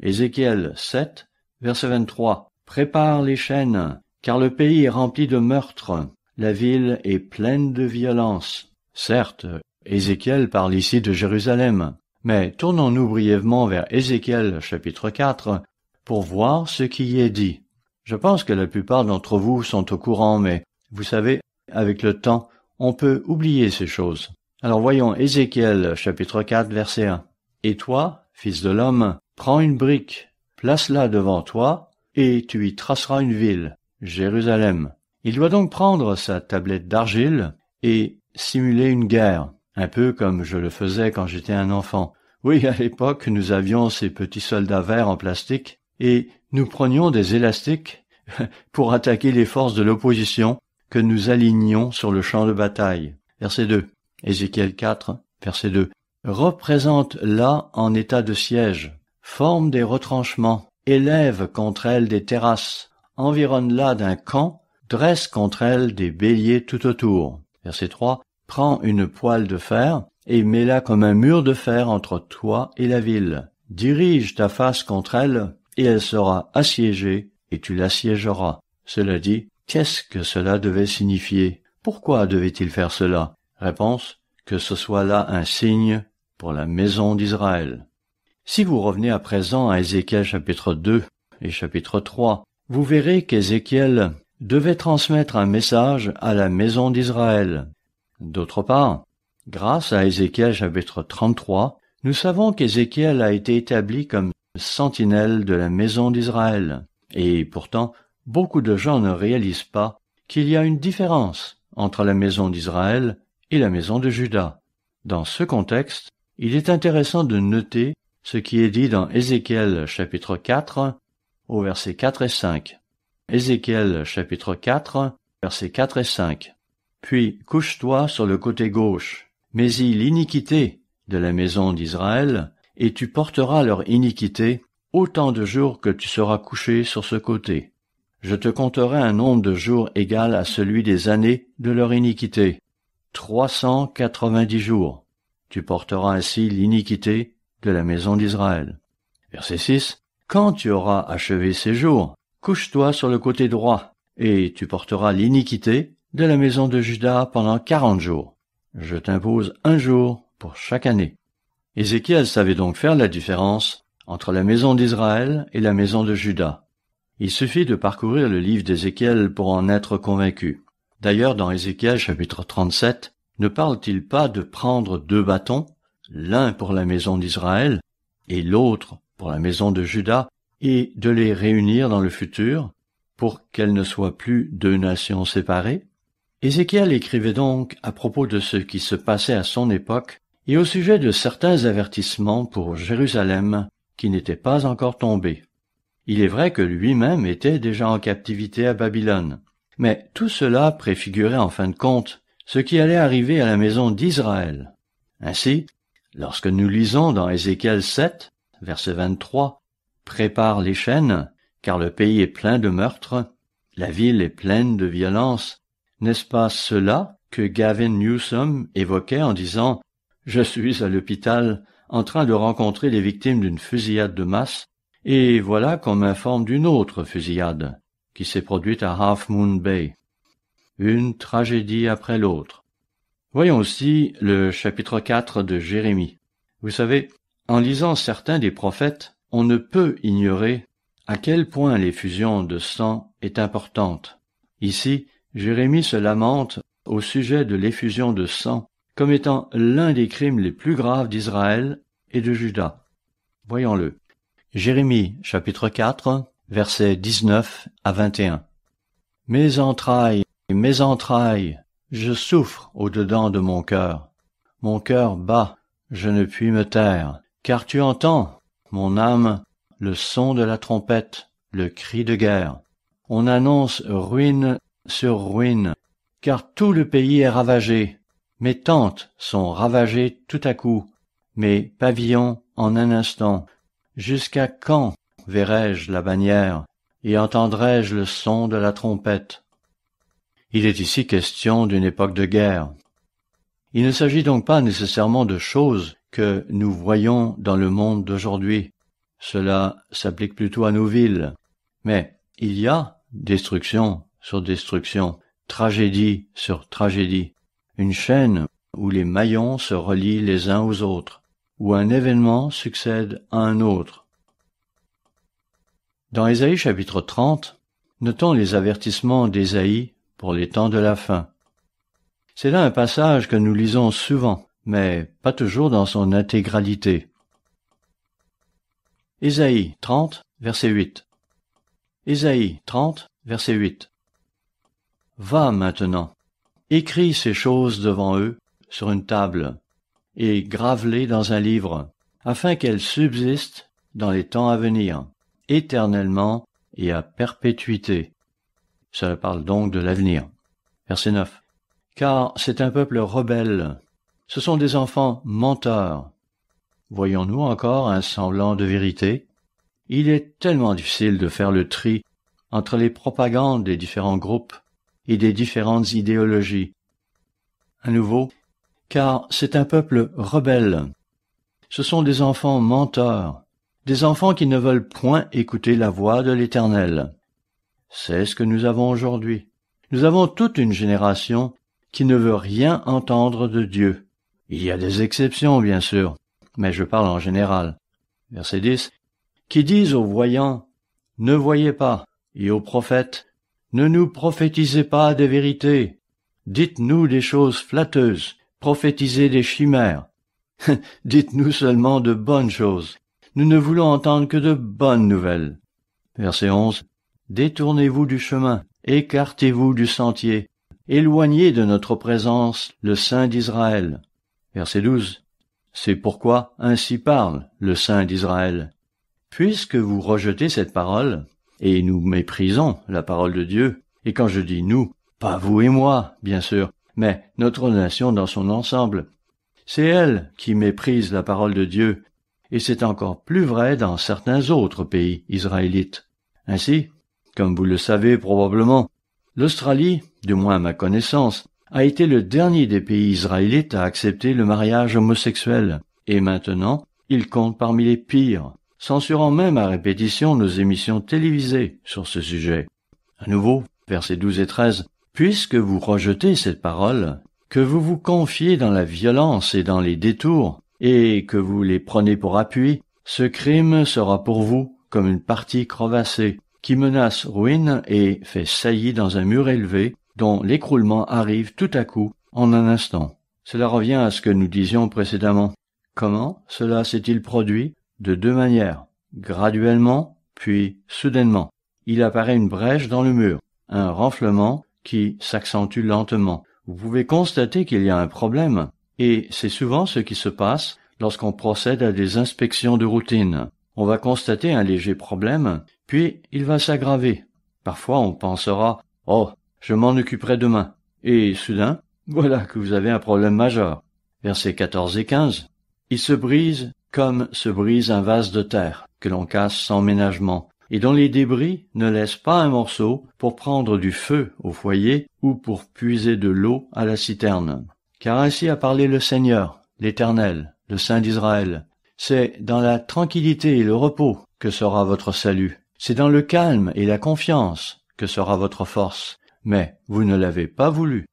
Ézéchiel 7, verset 23. Prépare les chaînes, car le pays est rempli de meurtres, la ville est pleine de violence. Certes, Ézéchiel parle ici de Jérusalem, mais tournons-nous brièvement vers Ézéchiel chapitre 4 pour voir ce qui y est dit. Je pense que la plupart d'entre vous sont au courant, mais vous savez, avec le temps, on peut oublier ces choses. Alors voyons Ézéchiel chapitre 4 verset 1. Et toi, fils de l'homme, Prends une brique, place-la devant toi, et tu y traceras une ville, Jérusalem. Il doit donc prendre sa tablette d'argile et simuler une guerre, un peu comme je le faisais quand j'étais un enfant. Oui, à l'époque, nous avions ces petits soldats verts en plastique, et nous prenions des élastiques pour attaquer les forces de l'opposition que nous alignions sur le champ de bataille. Verset 2. Ézéchiel 4, verset 2. représente là en état de siège. « Forme des retranchements, élève contre elle des terrasses, environne la d'un camp, dresse contre elle des béliers tout autour. Verset 3. Prends une poêle de fer et mets-la comme un mur de fer entre toi et la ville. Dirige ta face contre elle et elle sera assiégée et tu l'assiégeras. Cela dit, qu'est-ce que cela devait signifier? Pourquoi devait-il faire cela? Réponse, que ce soit là un signe pour la maison d'Israël. Si vous revenez à présent à Ézéchiel chapitre 2 et chapitre 3, vous verrez qu'Ézéchiel devait transmettre un message à la maison d'Israël. D'autre part, grâce à Ézéchiel chapitre 33, nous savons qu'Ézéchiel a été établi comme sentinelle de la maison d'Israël. Et pourtant, beaucoup de gens ne réalisent pas qu'il y a une différence entre la maison d'Israël et la maison de Juda. Dans ce contexte, il est intéressant de noter ce qui est dit dans Ézéchiel chapitre 4 au verset 4 et 5. Ézéchiel chapitre 4 versets 4 et 5. Puis couche-toi sur le côté gauche, mais y l'iniquité de la maison d'Israël, et tu porteras leur iniquité autant de jours que tu seras couché sur ce côté. Je te compterai un nombre de jours égal à celui des années de leur iniquité. Trois cent quatre-vingt-dix jours. Tu porteras ainsi l'iniquité de la maison d'Israël. Verset 6. Quand tu auras achevé ces jours, couche-toi sur le côté droit, et tu porteras l'iniquité de la maison de Juda pendant quarante jours. Je t'impose un jour pour chaque année. Ézéchiel savait donc faire la différence entre la maison d'Israël et la maison de Juda. Il suffit de parcourir le livre d'Ézéchiel pour en être convaincu. D'ailleurs, dans Ézéchiel chapitre 37, ne parle-t-il pas de prendre deux bâtons l'un pour la maison d'Israël et l'autre pour la maison de Juda, et de les réunir dans le futur, pour qu'elles ne soient plus deux nations séparées? Ézéchiel écrivait donc à propos de ce qui se passait à son époque et au sujet de certains avertissements pour Jérusalem qui n'étaient pas encore tombés. Il est vrai que lui-même était déjà en captivité à Babylone, mais tout cela préfigurait en fin de compte ce qui allait arriver à la maison d'Israël. Ainsi, Lorsque nous lisons dans Ézéchiel 7, verset 23, Prépare les chaînes, car le pays est plein de meurtres, la ville est pleine de violence, n'est-ce pas cela que Gavin Newsom évoquait en disant Je suis à l'hôpital en train de rencontrer les victimes d'une fusillade de masse, et voilà qu'on m'informe d'une autre fusillade qui s'est produite à Half Moon Bay. Une tragédie après l'autre. Voyons aussi le chapitre 4 de Jérémie. Vous savez, en lisant certains des prophètes, on ne peut ignorer à quel point l'effusion de sang est importante. Ici, Jérémie se lamente au sujet de l'effusion de sang comme étant l'un des crimes les plus graves d'Israël et de Juda. Voyons-le. Jérémie chapitre 4 versets 19 à 21. Mes entrailles, mes entrailles, je souffre au dedans de mon cœur. Mon cœur bat, je ne puis me taire, car tu entends, mon âme, le son de la trompette, le cri de guerre. On annonce ruine sur ruine, car tout le pays est ravagé. Mes tentes sont ravagées tout à coup, mes pavillons en un instant. Jusqu'à quand verrai-je la bannière et entendrai-je le son de la trompette? Il est ici question d'une époque de guerre. Il ne s'agit donc pas nécessairement de choses que nous voyons dans le monde d'aujourd'hui. Cela s'applique plutôt à nos villes. Mais il y a destruction sur destruction, tragédie sur tragédie, une chaîne où les maillons se relient les uns aux autres, où un événement succède à un autre. Dans Ésaïe chapitre 30, notons les avertissements d'Ésaïe pour les temps de la fin. C'est là un passage que nous lisons souvent, mais pas toujours dans son intégralité. Ésaïe 30, verset 8. Ésaïe 30, verset 8. Va maintenant, écris ces choses devant eux sur une table, et grave-les dans un livre, afin qu'elles subsistent dans les temps à venir, éternellement et à perpétuité. Ça parle donc de l'avenir. Verset 9. Car c'est un peuple rebelle. Ce sont des enfants menteurs. Voyons-nous encore un semblant de vérité Il est tellement difficile de faire le tri entre les propagandes des différents groupes et des différentes idéologies. À nouveau, car c'est un peuple rebelle. Ce sont des enfants menteurs, des enfants qui ne veulent point écouter la voix de l'Éternel. C'est ce que nous avons aujourd'hui. Nous avons toute une génération qui ne veut rien entendre de Dieu. Il y a des exceptions, bien sûr, mais je parle en général. Verset 10. Qui disent aux voyants, ne voyez pas, et aux prophètes, ne nous prophétisez pas des vérités. Dites-nous des choses flatteuses, prophétisez des chimères. Dites-nous seulement de bonnes choses. Nous ne voulons entendre que de bonnes nouvelles. Verset 11. Détournez-vous du chemin, écartez-vous du sentier, éloignez de notre présence le Saint d'Israël. Verset 12. C'est pourquoi ainsi parle le Saint d'Israël. Puisque vous rejetez cette parole, et nous méprisons la parole de Dieu, et quand je dis nous, pas vous et moi, bien sûr, mais notre nation dans son ensemble, c'est elle qui méprise la parole de Dieu, et c'est encore plus vrai dans certains autres pays israélites. Ainsi, comme vous le savez probablement, l'Australie, du moins à ma connaissance, a été le dernier des pays israélites à accepter le mariage homosexuel, et maintenant il compte parmi les pires, censurant même à répétition nos émissions télévisées sur ce sujet. À nouveau, versets 12 et 13, Puisque vous rejetez cette parole, que vous vous confiez dans la violence et dans les détours, et que vous les prenez pour appui, ce crime sera pour vous comme une partie crevassée, qui menace ruine et fait saillie dans un mur élevé dont l'écroulement arrive tout à coup en un instant. Cela revient à ce que nous disions précédemment. Comment cela s'est-il produit De deux manières. Graduellement, puis soudainement. Il apparaît une brèche dans le mur, un renflement qui s'accentue lentement. Vous pouvez constater qu'il y a un problème, et c'est souvent ce qui se passe lorsqu'on procède à des inspections de routine. On va constater un léger problème, puis il va s'aggraver. Parfois on pensera Oh, je m'en occuperai demain. Et soudain, voilà que vous avez un problème majeur. Versets 14 et 15. Il se brise comme se brise un vase de terre que l'on casse sans ménagement et dont les débris ne laissent pas un morceau pour prendre du feu au foyer ou pour puiser de l'eau à la citerne. Car ainsi a parlé le Seigneur, l'Éternel, le Saint d'Israël. C'est dans la tranquillité et le repos que sera votre salut. C'est dans le calme et la confiance que sera votre force, mais vous ne l'avez pas voulu.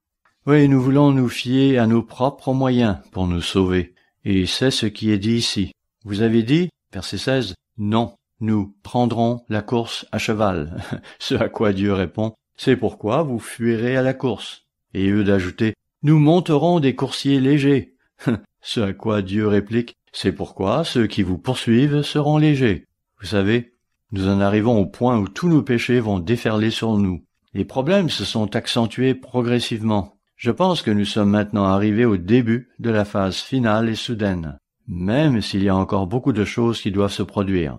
Oui, nous voulons nous fier à nos propres moyens pour nous sauver, et c'est ce qui est dit ici. Vous avez dit, verset 16, non, nous prendrons la course à cheval. ce à quoi Dieu répond, c'est pourquoi vous fuirez à la course. Et eux d'ajouter, nous monterons des coursiers légers. ce à quoi Dieu réplique, c'est pourquoi ceux qui vous poursuivent seront légers. Vous savez, nous en arrivons au point où tous nos péchés vont déferler sur nous. Les problèmes se sont accentués progressivement. Je pense que nous sommes maintenant arrivés au début de la phase finale et soudaine, même s'il y a encore beaucoup de choses qui doivent se produire.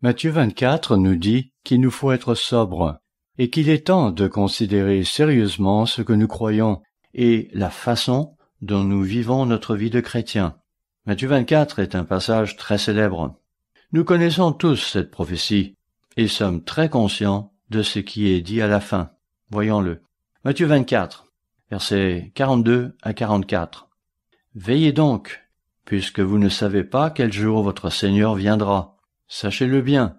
Matthieu 24 nous dit qu'il nous faut être sobres et qu'il est temps de considérer sérieusement ce que nous croyons et la façon dont nous vivons notre vie de chrétien. Matthieu 24 est un passage très célèbre. Nous connaissons tous cette prophétie et sommes très conscients de ce qui est dit à la fin. Voyons-le. Matthieu 24, versets 42 à 44. Veillez donc, puisque vous ne savez pas quel jour votre Seigneur viendra. Sachez-le bien.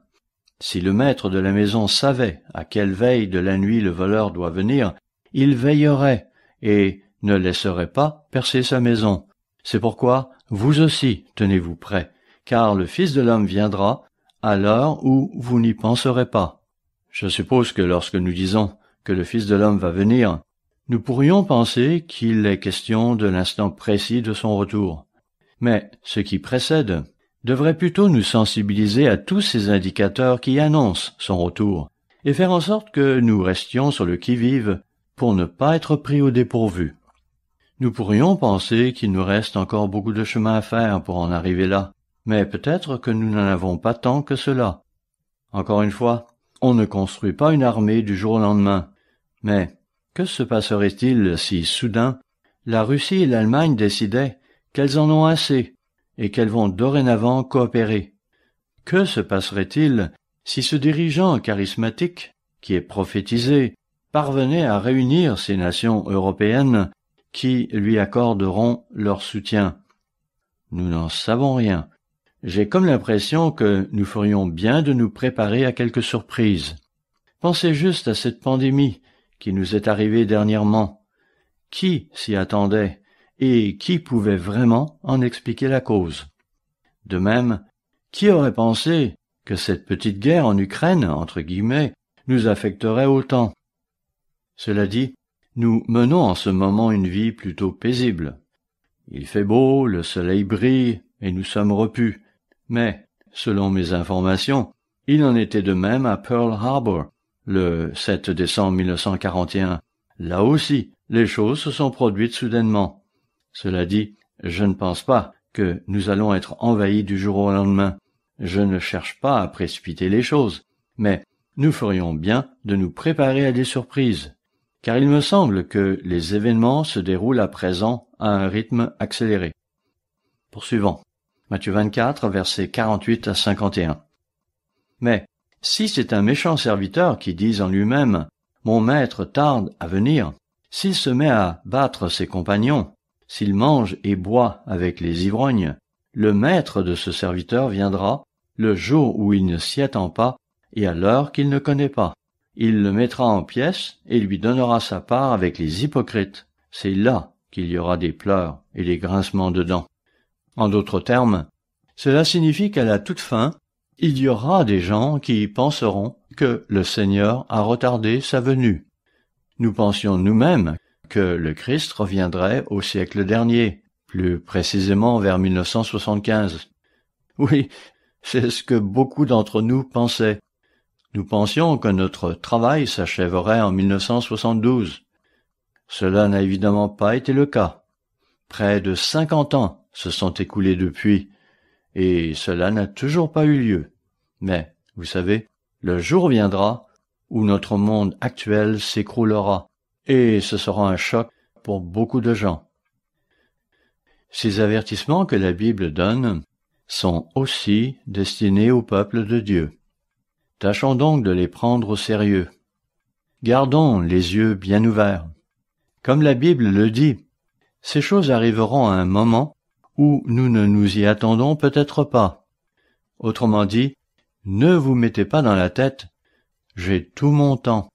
Si le maître de la maison savait à quelle veille de la nuit le voleur doit venir, il veillerait et ne laisserait pas percer sa maison. C'est pourquoi vous aussi tenez-vous prêts, car le Fils de l'homme viendra à l'heure où vous n'y penserez pas. Je suppose que lorsque nous disons que le Fils de l'homme va venir, nous pourrions penser qu'il est question de l'instant précis de son retour. Mais ce qui précède devrait plutôt nous sensibiliser à tous ces indicateurs qui annoncent son retour, et faire en sorte que nous restions sur le qui-vive pour ne pas être pris au dépourvu. Nous pourrions penser qu'il nous reste encore beaucoup de chemin à faire pour en arriver là, mais peut-être que nous n'en avons pas tant que cela. Encore une fois, on ne construit pas une armée du jour au lendemain. Mais que se passerait-il si soudain la Russie et l'Allemagne décidaient qu'elles en ont assez et qu'elles vont dorénavant coopérer Que se passerait-il si ce dirigeant charismatique, qui est prophétisé, parvenait à réunir ces nations européennes qui lui accorderont leur soutien Nous n'en savons rien. J'ai comme l'impression que nous ferions bien de nous préparer à quelque surprise. Pensez juste à cette pandémie qui nous est arrivée dernièrement. Qui s'y attendait et qui pouvait vraiment en expliquer la cause De même, qui aurait pensé que cette petite guerre en Ukraine, entre guillemets, nous affecterait autant Cela dit, nous menons en ce moment une vie plutôt paisible. Il fait beau, le soleil brille, et nous sommes repus. Mais, selon mes informations, il en était de même à Pearl Harbor, le 7 décembre 1941. Là aussi, les choses se sont produites soudainement. Cela dit, je ne pense pas que nous allons être envahis du jour au lendemain. Je ne cherche pas à précipiter les choses, mais nous ferions bien de nous préparer à des surprises, car il me semble que les événements se déroulent à présent à un rythme accéléré. Poursuivons. Matthieu 24, versets 48 à 51. Mais, si c'est un méchant serviteur qui dit en lui-même, Mon maître tarde à venir, s'il se met à battre ses compagnons, s'il mange et boit avec les ivrognes, le maître de ce serviteur viendra, le jour où il ne s'y attend pas, et à l'heure qu'il ne connaît pas. Il le mettra en pièces et lui donnera sa part avec les hypocrites. C'est là qu'il y aura des pleurs et des grincements de dents. En d'autres termes, cela signifie qu'à la toute fin, il y aura des gens qui penseront que le Seigneur a retardé sa venue. Nous pensions nous-mêmes que le Christ reviendrait au siècle dernier, plus précisément vers 1975. Oui, c'est ce que beaucoup d'entre nous pensaient. Nous pensions que notre travail s'achèverait en 1972. Cela n'a évidemment pas été le cas. Près de cinquante ans se sont écoulés depuis, et cela n'a toujours pas eu lieu. Mais, vous savez, le jour viendra où notre monde actuel s'écroulera, et ce sera un choc pour beaucoup de gens. Ces avertissements que la Bible donne sont aussi destinés au peuple de Dieu. Tâchons donc de les prendre au sérieux. Gardons les yeux bien ouverts. Comme la Bible le dit, ces choses arriveront à un moment ou nous ne nous y attendons peut-être pas. Autrement dit, ne vous mettez pas dans la tête j'ai tout mon temps,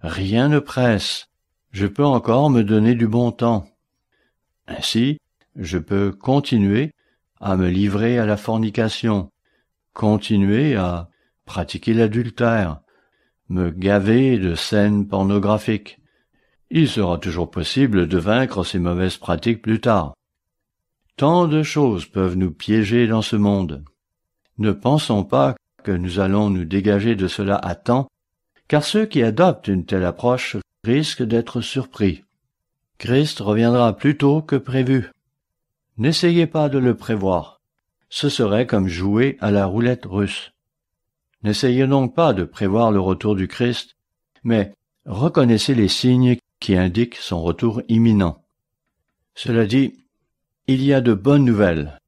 rien ne presse, je peux encore me donner du bon temps. Ainsi, je peux continuer à me livrer à la fornication, continuer à pratiquer l'adultère, me gaver de scènes pornographiques. Il sera toujours possible de vaincre ces mauvaises pratiques plus tard. Tant de choses peuvent nous piéger dans ce monde. Ne pensons pas que nous allons nous dégager de cela à temps, car ceux qui adoptent une telle approche risquent d'être surpris. Christ reviendra plus tôt que prévu. N'essayez pas de le prévoir. Ce serait comme jouer à la roulette russe. N'essayez donc pas de prévoir le retour du Christ, mais reconnaissez les signes qui indiquent son retour imminent. Cela dit, il y a de bonnes nouvelles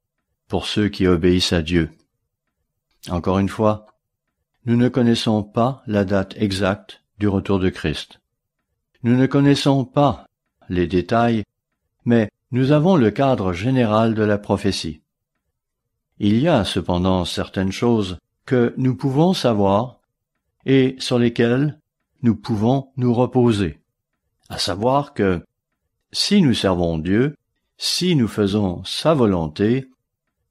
pour ceux qui obéissent à Dieu. Encore une fois, nous ne connaissons pas la date exacte du retour de Christ. Nous ne connaissons pas les détails, mais nous avons le cadre général de la prophétie. Il y a cependant certaines choses que nous pouvons savoir et sur lesquelles nous pouvons nous reposer, à savoir que si nous servons Dieu, si nous faisons sa volonté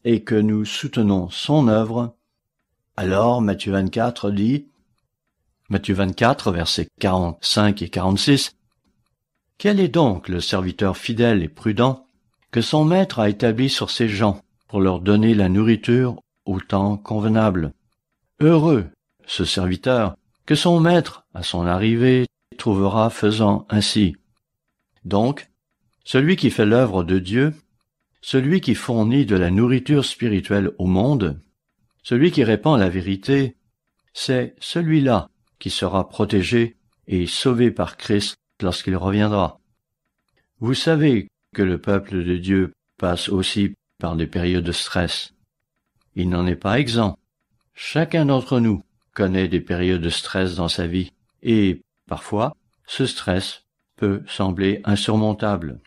et que nous soutenons son œuvre, alors Matthieu 24 dit, Matthieu 24, versets 45 et 46, Quel est donc le serviteur fidèle et prudent que son maître a établi sur ses gens pour leur donner la nourriture au temps convenable Heureux ce serviteur que son maître, à son arrivée, trouvera faisant ainsi. Donc, celui qui fait l'œuvre de Dieu, celui qui fournit de la nourriture spirituelle au monde, celui qui répand la vérité, c'est celui-là qui sera protégé et sauvé par Christ lorsqu'il reviendra. Vous savez que le peuple de Dieu passe aussi par des périodes de stress. Il n'en est pas exempt. Chacun d'entre nous connaît des périodes de stress dans sa vie, et, parfois, ce stress peut sembler insurmontable.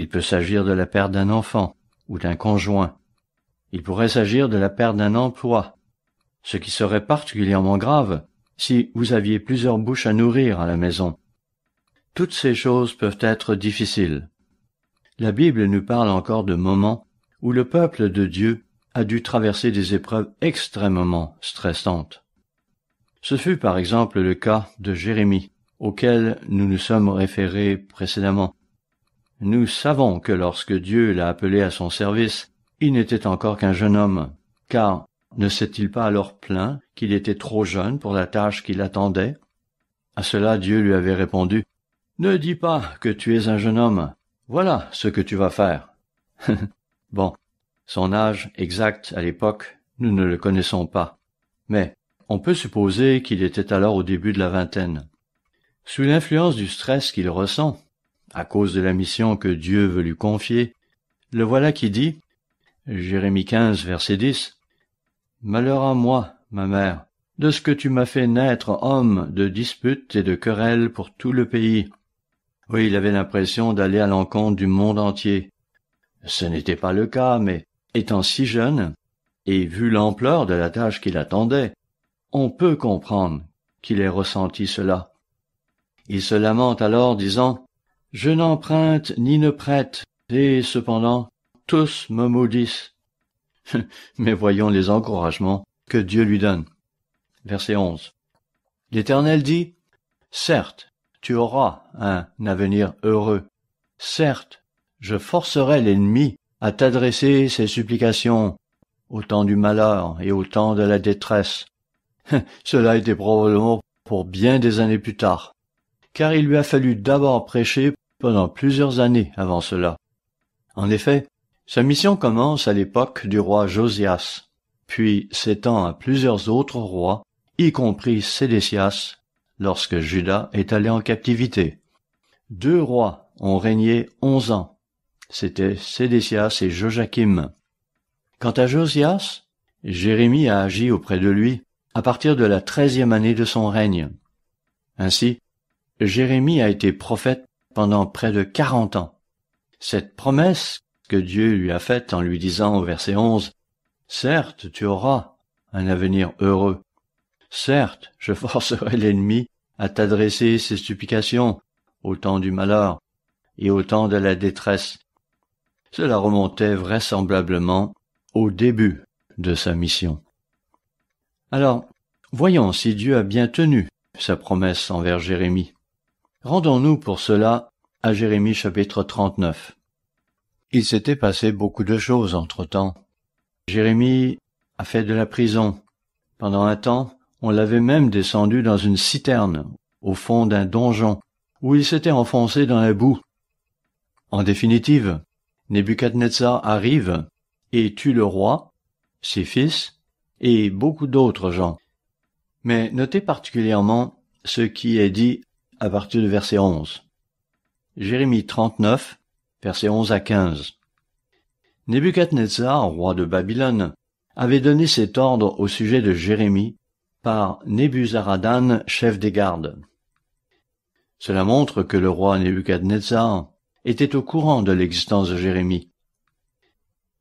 Il peut s'agir de la perte d'un enfant ou d'un conjoint. Il pourrait s'agir de la perte d'un emploi, ce qui serait particulièrement grave si vous aviez plusieurs bouches à nourrir à la maison. Toutes ces choses peuvent être difficiles. La Bible nous parle encore de moments où le peuple de Dieu a dû traverser des épreuves extrêmement stressantes. Ce fut par exemple le cas de Jérémie, auquel nous nous sommes référés précédemment. Nous savons que lorsque Dieu l'a appelé à son service, il n'était encore qu'un jeune homme, car ne s'est-il pas alors plaint qu'il était trop jeune pour la tâche qui l'attendait À cela Dieu lui avait répondu, Ne dis pas que tu es un jeune homme, voilà ce que tu vas faire. bon, son âge exact à l'époque, nous ne le connaissons pas, mais on peut supposer qu'il était alors au début de la vingtaine. Sous l'influence du stress qu'il ressent, à cause de la mission que Dieu veut lui confier, le voilà qui dit, Jérémie 15, verset 10, Malheur à moi, ma mère, de ce que tu m'as fait naître homme de disputes et de querelles pour tout le pays. Oui, il avait l'impression d'aller à l'encontre du monde entier. Ce n'était pas le cas, mais étant si jeune, et vu l'ampleur de la tâche qu'il attendait, on peut comprendre qu'il ait ressenti cela. Il se lamente alors, disant je n'emprunte ni ne prête, et cependant tous me maudissent. Mais voyons les encouragements que Dieu lui donne. Verset 11. L'Éternel dit, Certes, tu auras un avenir heureux. Certes, je forcerai l'ennemi à t'adresser ses supplications au temps du malheur et au temps de la détresse. Cela était probablement pour bien des années plus tard, car il lui a fallu d'abord prêcher pendant plusieurs années avant cela. En effet, sa mission commence à l'époque du roi Josias, puis s'étend à plusieurs autres rois, y compris Sédécias, lorsque Judas est allé en captivité. Deux rois ont régné onze ans. C'étaient Sédécias et Joachim. Quant à Josias, Jérémie a agi auprès de lui à partir de la treizième année de son règne. Ainsi, Jérémie a été prophète pendant près de quarante ans. Cette promesse que Dieu lui a faite en lui disant au verset onze, Certes, tu auras un avenir heureux. Certes, je forcerai l'ennemi à t'adresser ses supplications au temps du malheur et au temps de la détresse. Cela remontait vraisemblablement au début de sa mission. Alors, voyons si Dieu a bien tenu sa promesse envers Jérémie. Rendons-nous pour cela à Jérémie chapitre 39. Il s'était passé beaucoup de choses entre-temps. Jérémie a fait de la prison. Pendant un temps, on l'avait même descendu dans une citerne, au fond d'un donjon, où il s'était enfoncé dans la boue. En définitive, Nebuchadnezzar arrive et tue le roi, ses fils et beaucoup d'autres gens. Mais notez particulièrement ce qui est dit à partir du verset 11. Jérémie 39, verset 11 à 15. Nebuchadnezzar, roi de Babylone, avait donné cet ordre au sujet de Jérémie par Nebuzaradan, chef des gardes. Cela montre que le roi Nebuchadnezzar était au courant de l'existence de Jérémie.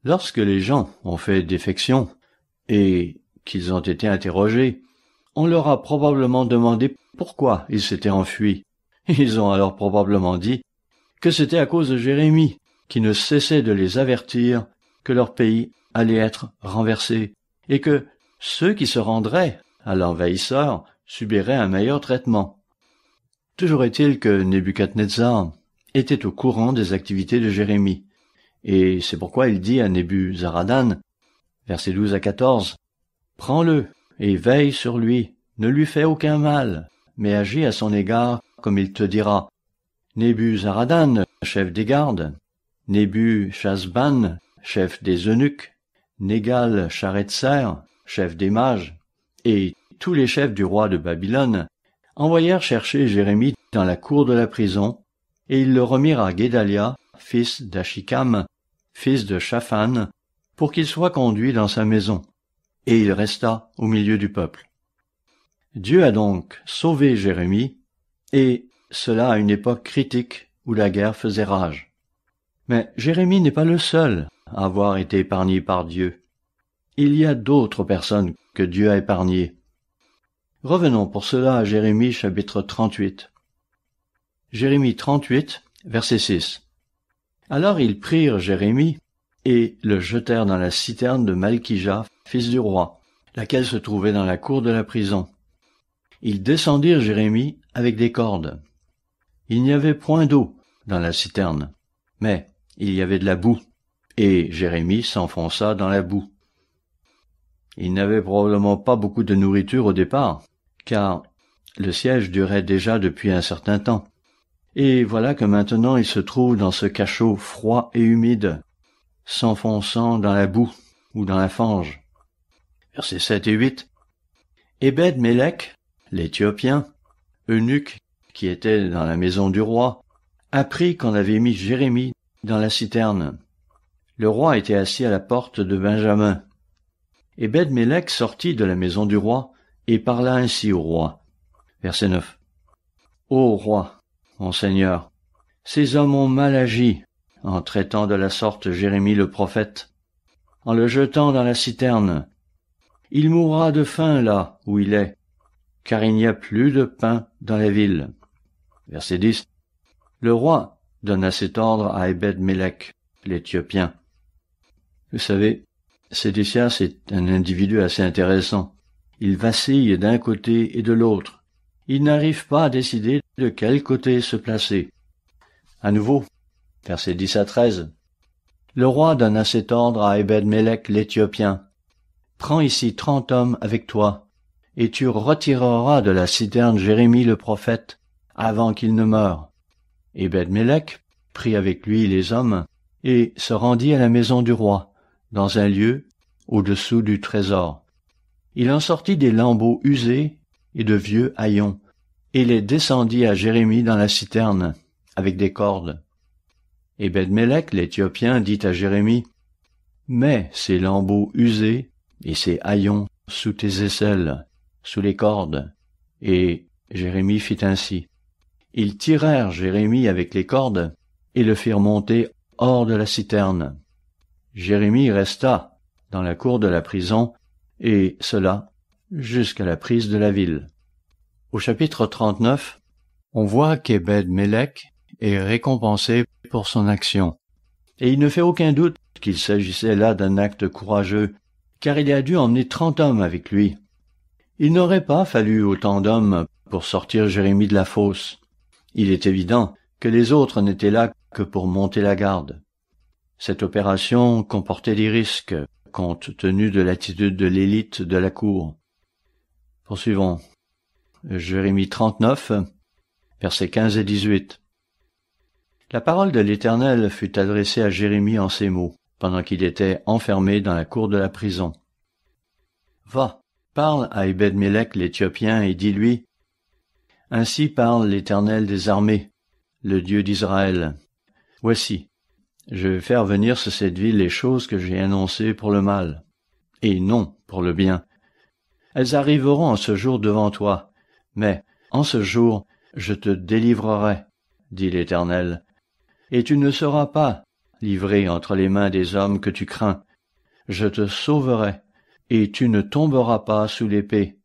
Lorsque les gens ont fait défection et qu'ils ont été interrogés, on leur a probablement demandé pourquoi ils s'étaient enfuis Ils ont alors probablement dit que c'était à cause de Jérémie, qui ne cessait de les avertir que leur pays allait être renversé, et que ceux qui se rendraient à l'envahisseur subiraient un meilleur traitement. Toujours est-il que Nebuchadnezzar était au courant des activités de Jérémie, et c'est pourquoi il dit à Nebuzaradan, verset 12 à 14, Prends-le et veille sur lui, ne lui fais aucun mal, mais agis à son égard comme il te dira. Nébu-Zaradan, chef des gardes, Nébu-Chasban, chef des eunuques, Négal Charetzer, chef des mages, et tous les chefs du roi de Babylone, envoyèrent chercher Jérémie dans la cour de la prison, et ils le remirent à Guédalia, fils d'Ashikam, fils de Shaphan, pour qu'il soit conduit dans sa maison. Et il resta au milieu du peuple. Dieu a donc sauvé Jérémie, et cela à une époque critique où la guerre faisait rage. Mais Jérémie n'est pas le seul à avoir été épargné par Dieu. Il y a d'autres personnes que Dieu a épargnées. Revenons pour cela à Jérémie chapitre 38. Jérémie 38, verset 6. Alors ils prirent Jérémie et le jetèrent dans la citerne de Malkija, fils du roi, laquelle se trouvait dans la cour de la prison ils descendirent Jérémie avec des cordes. Il n'y avait point d'eau dans la citerne, mais il y avait de la boue, et Jérémie s'enfonça dans la boue. Il n'avait probablement pas beaucoup de nourriture au départ, car le siège durait déjà depuis un certain temps. Et voilà que maintenant il se trouve dans ce cachot froid et humide, s'enfonçant dans la boue ou dans la fange. Versets 7 et 8 l'Éthiopien, eunuque qui était dans la maison du roi, apprit qu'on avait mis Jérémie dans la citerne. Le roi était assis à la porte de Benjamin. Et bed sortit de la maison du roi et parla ainsi au roi. Verset 9. Ô roi, mon seigneur, ces hommes ont mal agi en traitant de la sorte Jérémie le prophète, en le jetant dans la citerne. Il mourra de faim là où il est, car il n'y a plus de pain dans la ville. Verset 10. Le roi donna cet ordre à Ebed-Melech, l'Éthiopien. Vous savez, Sédécias est un individu assez intéressant. Il vacille d'un côté et de l'autre. Il n'arrive pas à décider de quel côté se placer. À nouveau, verset 10 à 13. Le roi donna cet ordre à Ebed-Melech l'Éthiopien. Prends ici trente hommes avec toi, et tu retireras de la citerne Jérémie le prophète, avant qu'il ne meure. Et mélec prit avec lui les hommes, et se rendit à la maison du roi, dans un lieu au-dessous du trésor. Il en sortit des lambeaux usés et de vieux haillons, et les descendit à Jérémie dans la citerne, avec des cordes. Et Bedmelech, l'Éthiopien, dit à Jérémie, Mets ces lambeaux usés et ces haillons sous tes aisselles, sous les cordes. Et Jérémie fit ainsi. Ils tirèrent Jérémie avec les cordes et le firent monter hors de la citerne. Jérémie resta dans la cour de la prison, et cela jusqu'à la prise de la ville. Au chapitre 39, on voit qu'Ebed-Melech est récompensé pour son action. Et il ne fait aucun doute qu'il s'agissait là d'un acte courageux, car il a dû emmener trente hommes avec lui. Il n'aurait pas fallu autant d'hommes pour sortir Jérémie de la fosse. Il est évident que les autres n'étaient là que pour monter la garde. Cette opération comportait des risques, compte tenu de l'attitude de l'élite de la cour. Poursuivons. Jérémie 39, versets 15 et 18. La parole de l'Éternel fut adressée à Jérémie en ces mots, pendant qu'il était enfermé dans la cour de la prison. Va, Parle à ebed l'Éthiopien et dis-lui Ainsi parle l'Éternel des armées, le Dieu d'Israël. Voici, je vais faire venir sur cette ville les choses que j'ai annoncées pour le mal, et non pour le bien. Elles arriveront en ce jour devant toi, mais en ce jour je te délivrerai, dit l'Éternel, et tu ne seras pas livré entre les mains des hommes que tu crains. Je te sauverai et tu ne tomberas pas sous l'épée.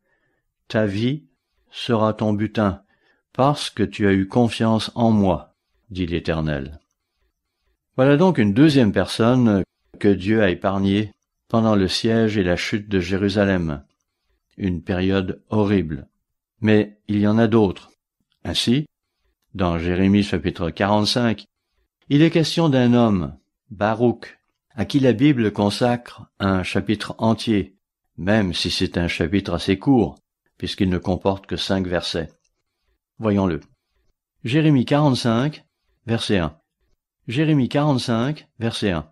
Ta vie sera ton butin, parce que tu as eu confiance en moi, dit l'Éternel. Voilà donc une deuxième personne que Dieu a épargnée pendant le siège et la chute de Jérusalem. Une période horrible. Mais il y en a d'autres. Ainsi, dans Jérémie chapitre 45, il est question d'un homme, Baruch, à qui la Bible consacre un chapitre entier, même si c'est un chapitre assez court, puisqu'il ne comporte que cinq versets. Voyons-le. Jérémie 45, verset 1. Jérémie 45, verset 1.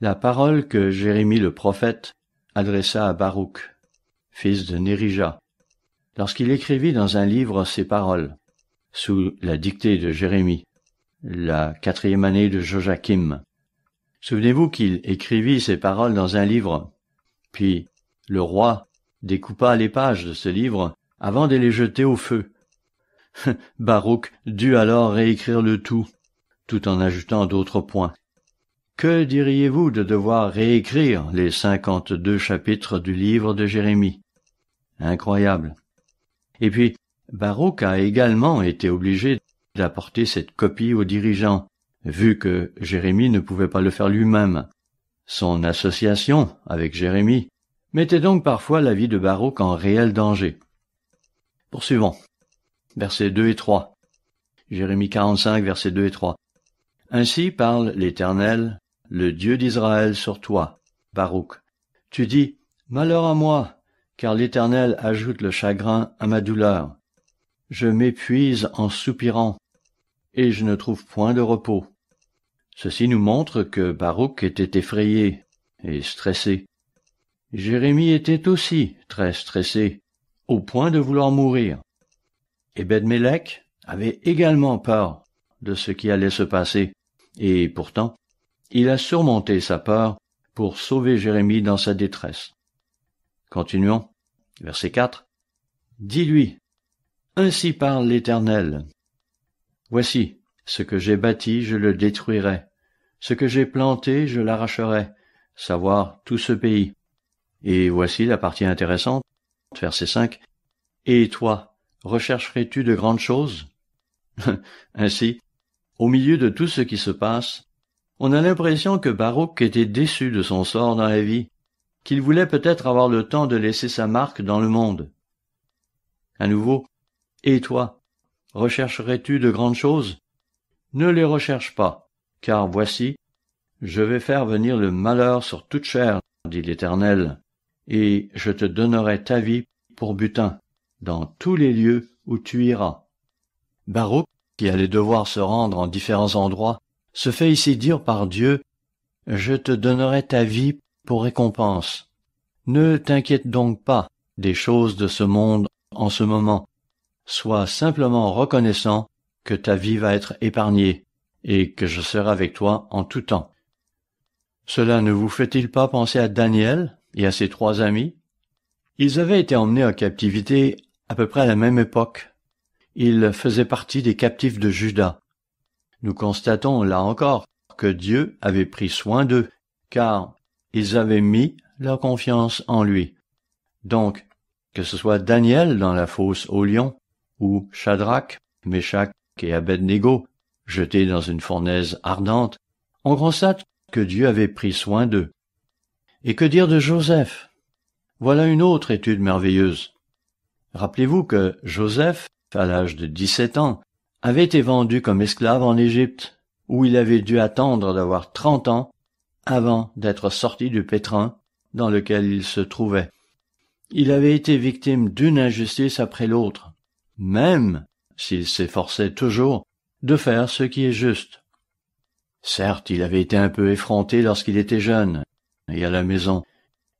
La parole que Jérémie le prophète adressa à Baruch, fils de Nérija, lorsqu'il écrivit dans un livre ces paroles, sous la dictée de Jérémie, la quatrième année de Joachim. Souvenez-vous qu'il écrivit ces paroles dans un livre, puis le roi découpa les pages de ce livre avant de les jeter au feu. Baruch dut alors réécrire le tout, tout en ajoutant d'autres points. Que diriez-vous de devoir réécrire les cinquante-deux chapitres du livre de Jérémie Incroyable. Et puis, Baruch a également été obligé d'apporter cette copie aux dirigeants, vu que Jérémie ne pouvait pas le faire lui-même. Son association avec Jérémie mettait donc parfois la vie de Baruch en réel danger. Poursuivons. Versets 2 et 3. Jérémie 45, versets 2 et 3. Ainsi parle l'Éternel, le Dieu d'Israël sur toi, Baruch. Tu dis, Malheur à moi, car l'Éternel ajoute le chagrin à ma douleur. Je m'épuise en soupirant, et je ne trouve point de repos. Ceci nous montre que Baruch était effrayé et stressé. Jérémie était aussi très stressé, au point de vouloir mourir. Et Bedmelech avait également peur de ce qui allait se passer, et pourtant, il a surmonté sa peur pour sauver Jérémie dans sa détresse. Continuons. Verset 4. Dis-lui, Ainsi parle l'Éternel. Voici, ce que j'ai bâti, je le détruirai. Ce que j'ai planté, je l'arracherai, savoir tout ce pays. Et voici la partie intéressante, verset 5. Et toi, rechercherais-tu de grandes choses Ainsi, au milieu de tout ce qui se passe, on a l'impression que Baruch était déçu de son sort dans la vie, qu'il voulait peut-être avoir le temps de laisser sa marque dans le monde. À nouveau, et toi, rechercherais-tu de grandes choses Ne les recherche pas, car voici, je vais faire venir le malheur sur toute chair, dit l'Éternel et je te donnerai ta vie pour butin, dans tous les lieux où tu iras. Baruch, qui allait devoir se rendre en différents endroits, se fait ici dire par Dieu, Je te donnerai ta vie pour récompense. Ne t'inquiète donc pas des choses de ce monde en ce moment. Sois simplement reconnaissant que ta vie va être épargnée, et que je serai avec toi en tout temps. Cela ne vous fait-il pas penser à Daniel et à ses trois amis. Ils avaient été emmenés en captivité à peu près à la même époque. Ils faisaient partie des captifs de Judas. Nous constatons là encore que Dieu avait pris soin d'eux, car ils avaient mis leur confiance en lui. Donc, que ce soit Daniel dans la fosse au lion, ou Shadrach, Meshach et Abednego, jetés dans une fournaise ardente, on constate que Dieu avait pris soin d'eux. Et que dire de Joseph Voilà une autre étude merveilleuse. Rappelez-vous que Joseph, à l'âge de dix-sept ans, avait été vendu comme esclave en Égypte, où il avait dû attendre d'avoir trente ans avant d'être sorti du pétrin dans lequel il se trouvait. Il avait été victime d'une injustice après l'autre, même s'il s'efforçait toujours de faire ce qui est juste. Certes, il avait été un peu effronté lorsqu'il était jeune, et à la maison,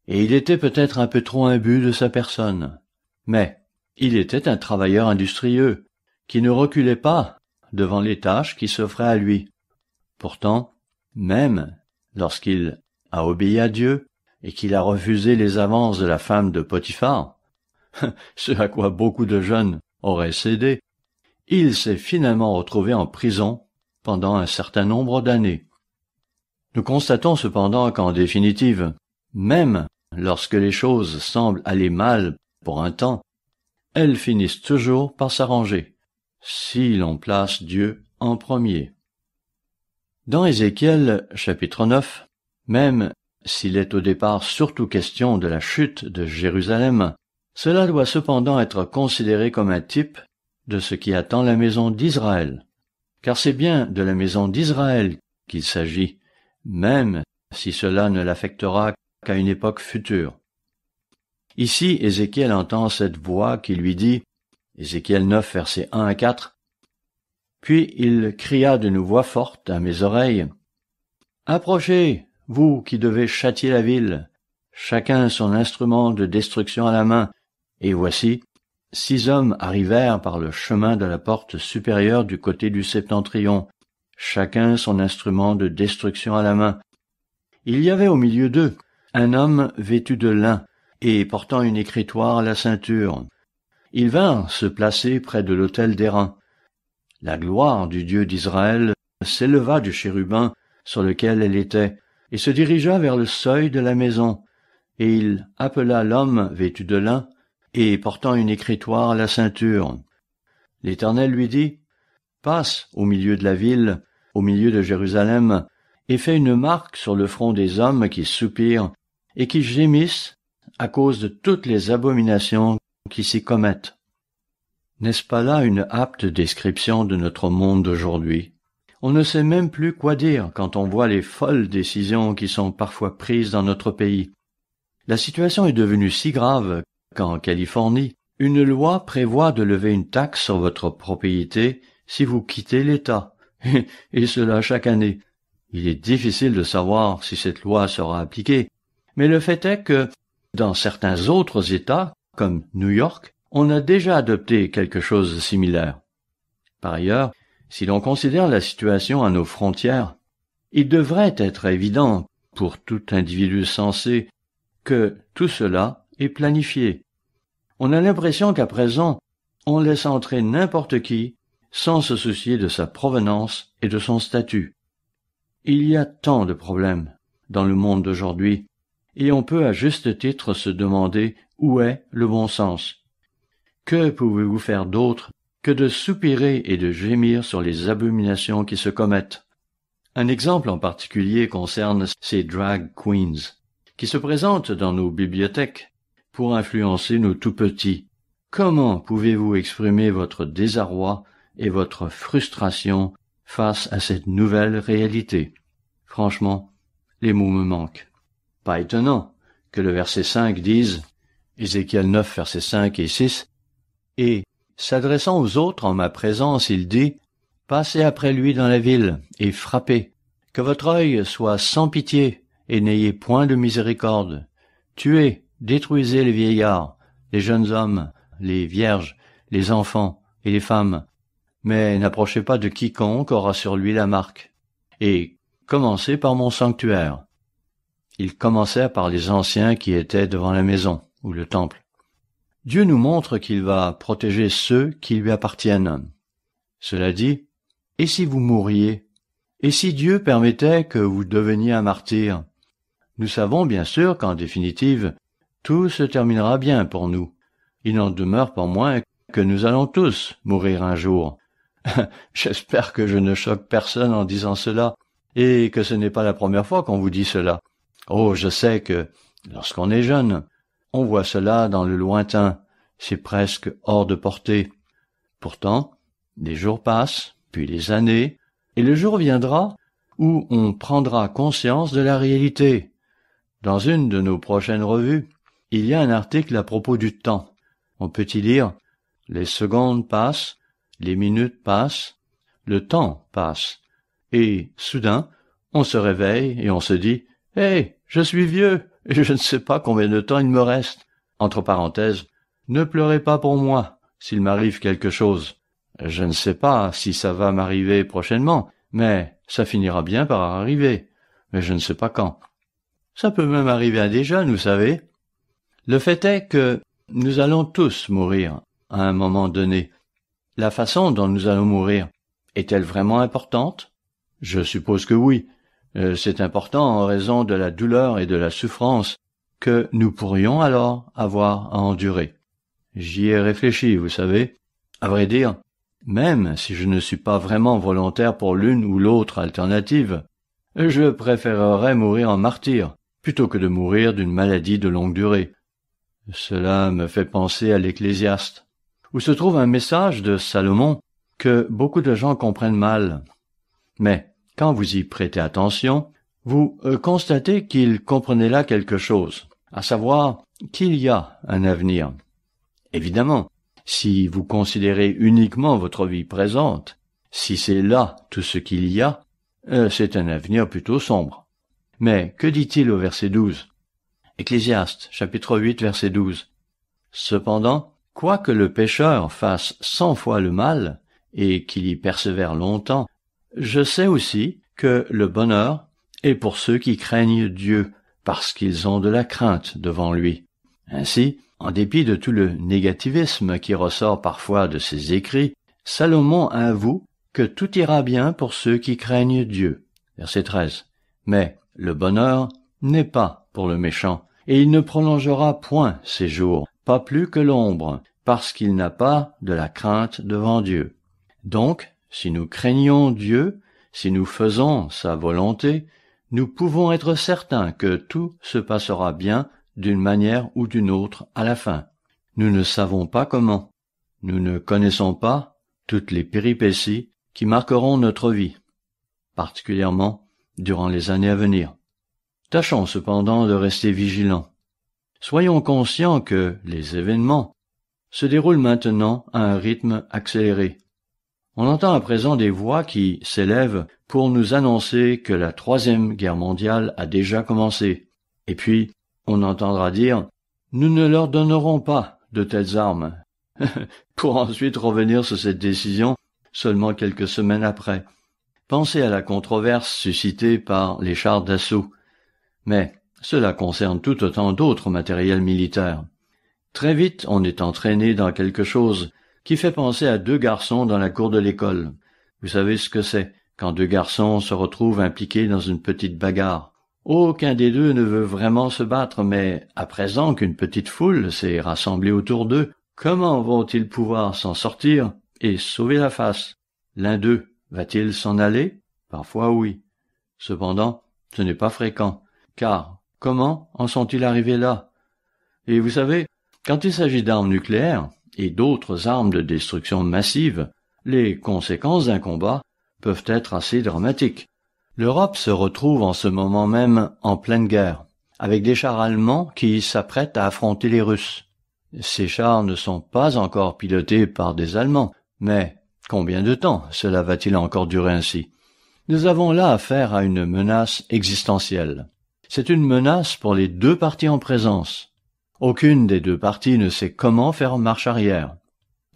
et il était peut-être un peu trop imbu de sa personne. Mais il était un travailleur industrieux, qui ne reculait pas devant les tâches qui s'offraient à lui. Pourtant, même lorsqu'il a obéi à Dieu et qu'il a refusé les avances de la femme de Potiphar, ce à quoi beaucoup de jeunes auraient cédé, il s'est finalement retrouvé en prison pendant un certain nombre d'années. Nous constatons cependant qu'en définitive, même lorsque les choses semblent aller mal pour un temps, elles finissent toujours par s'arranger, si l'on place Dieu en premier. Dans Ézéchiel chapitre 9, même s'il est au départ surtout question de la chute de Jérusalem, cela doit cependant être considéré comme un type de ce qui attend la maison d'Israël, car c'est bien de la maison d'Israël qu'il s'agit, même si cela ne l'affectera qu'à une époque future. Ici, Ézéchiel entend cette voix qui lui dit, Ézéchiel 9, versets 1 à 4, Puis il cria d'une voix forte à mes oreilles, Approchez, vous qui devez châtier la ville, chacun son instrument de destruction à la main, et voici, six hommes arrivèrent par le chemin de la porte supérieure du côté du septentrion, chacun son instrument de destruction à la main. Il y avait au milieu d'eux un homme vêtu de lin et portant une écritoire à la ceinture. Il vint se placer près de l'autel d'airain. La gloire du Dieu d'Israël s'éleva du chérubin sur lequel elle était, et se dirigea vers le seuil de la maison, et il appela l'homme vêtu de lin et portant une écritoire à la ceinture. L'Éternel lui dit, passe au milieu de la ville, au milieu de Jérusalem, et fait une marque sur le front des hommes qui soupirent et qui gémissent à cause de toutes les abominations qui s'y commettent. N'est-ce pas là une apte description de notre monde d'aujourd'hui On ne sait même plus quoi dire quand on voit les folles décisions qui sont parfois prises dans notre pays. La situation est devenue si grave qu'en Californie, une loi prévoit de lever une taxe sur votre propriété si vous quittez l'État, et cela chaque année. Il est difficile de savoir si cette loi sera appliquée, mais le fait est que, dans certains autres États, comme New York, on a déjà adopté quelque chose de similaire. Par ailleurs, si l'on considère la situation à nos frontières, il devrait être évident pour tout individu sensé que tout cela est planifié. On a l'impression qu'à présent, on laisse entrer n'importe qui sans se soucier de sa provenance et de son statut. Il y a tant de problèmes dans le monde d'aujourd'hui, et on peut à juste titre se demander où est le bon sens. Que pouvez-vous faire d'autre que de soupirer et de gémir sur les abominations qui se commettent Un exemple en particulier concerne ces drag queens, qui se présentent dans nos bibliothèques pour influencer nos tout-petits. Comment pouvez-vous exprimer votre désarroi et votre frustration face à cette nouvelle réalité. Franchement, les mots me manquent. Pas étonnant que le verset 5 dise, Ézéchiel 9, versets 5 et 6, et, s'adressant aux autres en ma présence, il dit, Passez après lui dans la ville, et frappez, que votre œil soit sans pitié, et n'ayez point de miséricorde. Tuez, détruisez les vieillards, les jeunes hommes, les vierges, les enfants et les femmes, mais n'approchez pas de quiconque aura sur lui la marque. Et commencez par mon sanctuaire. Il commençait par les anciens qui étaient devant la maison, ou le temple. Dieu nous montre qu'il va protéger ceux qui lui appartiennent. Cela dit, et si vous mouriez Et si Dieu permettait que vous deveniez un martyr Nous savons bien sûr qu'en définitive, tout se terminera bien pour nous. Il n'en demeure pas moins que nous allons tous mourir un jour, J'espère que je ne choque personne en disant cela, et que ce n'est pas la première fois qu'on vous dit cela. Oh, je sais que, lorsqu'on est jeune, on voit cela dans le lointain, c'est presque hors de portée. Pourtant, les jours passent, puis les années, et le jour viendra où on prendra conscience de la réalité. Dans une de nos prochaines revues, il y a un article à propos du temps. On peut y lire Les secondes passent, les minutes passent, le temps passe, et soudain, on se réveille et on se dit Eh, je suis vieux, et je ne sais pas combien de temps il me reste. Entre parenthèses, ne pleurez pas pour moi s'il m'arrive quelque chose. Je ne sais pas si ça va m'arriver prochainement, mais ça finira bien par arriver, mais je ne sais pas quand. Ça peut même arriver à des jeunes, vous savez. Le fait est que nous allons tous mourir à un moment donné. La façon dont nous allons mourir est-elle vraiment importante Je suppose que oui. Euh, c'est important en raison de la douleur et de la souffrance que nous pourrions alors avoir à endurer. J'y ai réfléchi, vous savez. À vrai dire, même si je ne suis pas vraiment volontaire pour l'une ou l'autre alternative, je préférerais mourir en martyr plutôt que de mourir d'une maladie de longue durée. Cela me fait penser à l'Ecclésiaste où se trouve un message de Salomon que beaucoup de gens comprennent mal. Mais quand vous y prêtez attention, vous euh, constatez qu'il comprenait là quelque chose, à savoir qu'il y a un avenir. Évidemment, si vous considérez uniquement votre vie présente, si c'est là tout ce qu'il y a, euh, c'est un avenir plutôt sombre. Mais que dit-il au verset 12 Ecclésiaste chapitre 8 verset 12 Cependant, Quoique le pécheur fasse cent fois le mal, et qu'il y persévère longtemps, je sais aussi que le bonheur est pour ceux qui craignent Dieu, parce qu'ils ont de la crainte devant lui. Ainsi, en dépit de tout le négativisme qui ressort parfois de ses écrits, Salomon avoue que tout ira bien pour ceux qui craignent Dieu. Verset 13. Mais le bonheur n'est pas pour le méchant, et il ne prolongera point ses jours pas plus que l'ombre, parce qu'il n'a pas de la crainte devant Dieu. Donc, si nous craignons Dieu, si nous faisons sa volonté, nous pouvons être certains que tout se passera bien d'une manière ou d'une autre à la fin. Nous ne savons pas comment. Nous ne connaissons pas toutes les péripéties qui marqueront notre vie, particulièrement durant les années à venir. Tâchons cependant de rester vigilants. Soyons conscients que les événements se déroulent maintenant à un rythme accéléré. On entend à présent des voix qui s'élèvent pour nous annoncer que la Troisième Guerre mondiale a déjà commencé. Et puis, on entendra dire Nous ne leur donnerons pas de telles armes, pour ensuite revenir sur cette décision seulement quelques semaines après. Pensez à la controverse suscitée par les chars d'assaut. Mais cela concerne tout autant d'autres matériels militaires. Très vite, on est entraîné dans quelque chose qui fait penser à deux garçons dans la cour de l'école. Vous savez ce que c'est, quand deux garçons se retrouvent impliqués dans une petite bagarre. Aucun des deux ne veut vraiment se battre, mais à présent qu'une petite foule s'est rassemblée autour d'eux, comment vont-ils pouvoir s'en sortir et sauver la face L'un d'eux va-t-il s'en aller Parfois oui. Cependant, ce n'est pas fréquent, car Comment en sont-ils arrivés là Et vous savez, quand il s'agit d'armes nucléaires et d'autres armes de destruction massive, les conséquences d'un combat peuvent être assez dramatiques. L'Europe se retrouve en ce moment même en pleine guerre, avec des chars allemands qui s'apprêtent à affronter les Russes. Ces chars ne sont pas encore pilotés par des Allemands, mais combien de temps cela va-t-il encore durer ainsi Nous avons là affaire à une menace existentielle. C'est une menace pour les deux parties en présence. Aucune des deux parties ne sait comment faire marche arrière.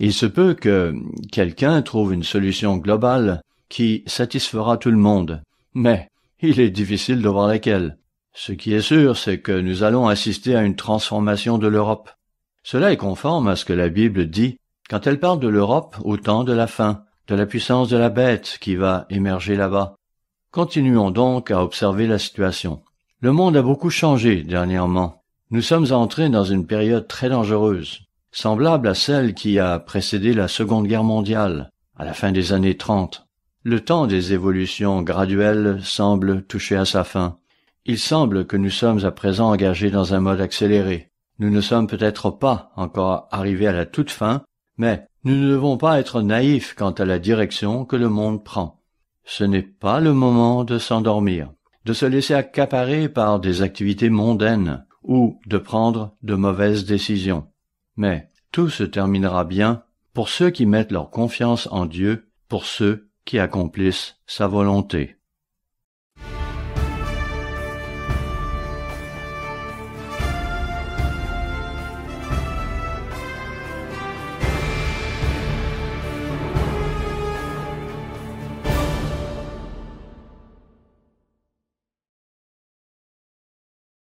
Il se peut que quelqu'un trouve une solution globale qui satisfera tout le monde, mais il est difficile de voir laquelle. Ce qui est sûr, c'est que nous allons assister à une transformation de l'Europe. Cela est conforme à ce que la Bible dit quand elle parle de l'Europe au temps de la fin, de la puissance de la bête qui va émerger là-bas. Continuons donc à observer la situation. Le monde a beaucoup changé dernièrement. Nous sommes entrés dans une période très dangereuse, semblable à celle qui a précédé la Seconde Guerre mondiale, à la fin des années 30. Le temps des évolutions graduelles semble toucher à sa fin. Il semble que nous sommes à présent engagés dans un mode accéléré. Nous ne sommes peut-être pas encore arrivés à la toute fin, mais nous ne devons pas être naïfs quant à la direction que le monde prend. Ce n'est pas le moment de s'endormir de se laisser accaparer par des activités mondaines ou de prendre de mauvaises décisions. Mais tout se terminera bien pour ceux qui mettent leur confiance en Dieu, pour ceux qui accomplissent sa volonté.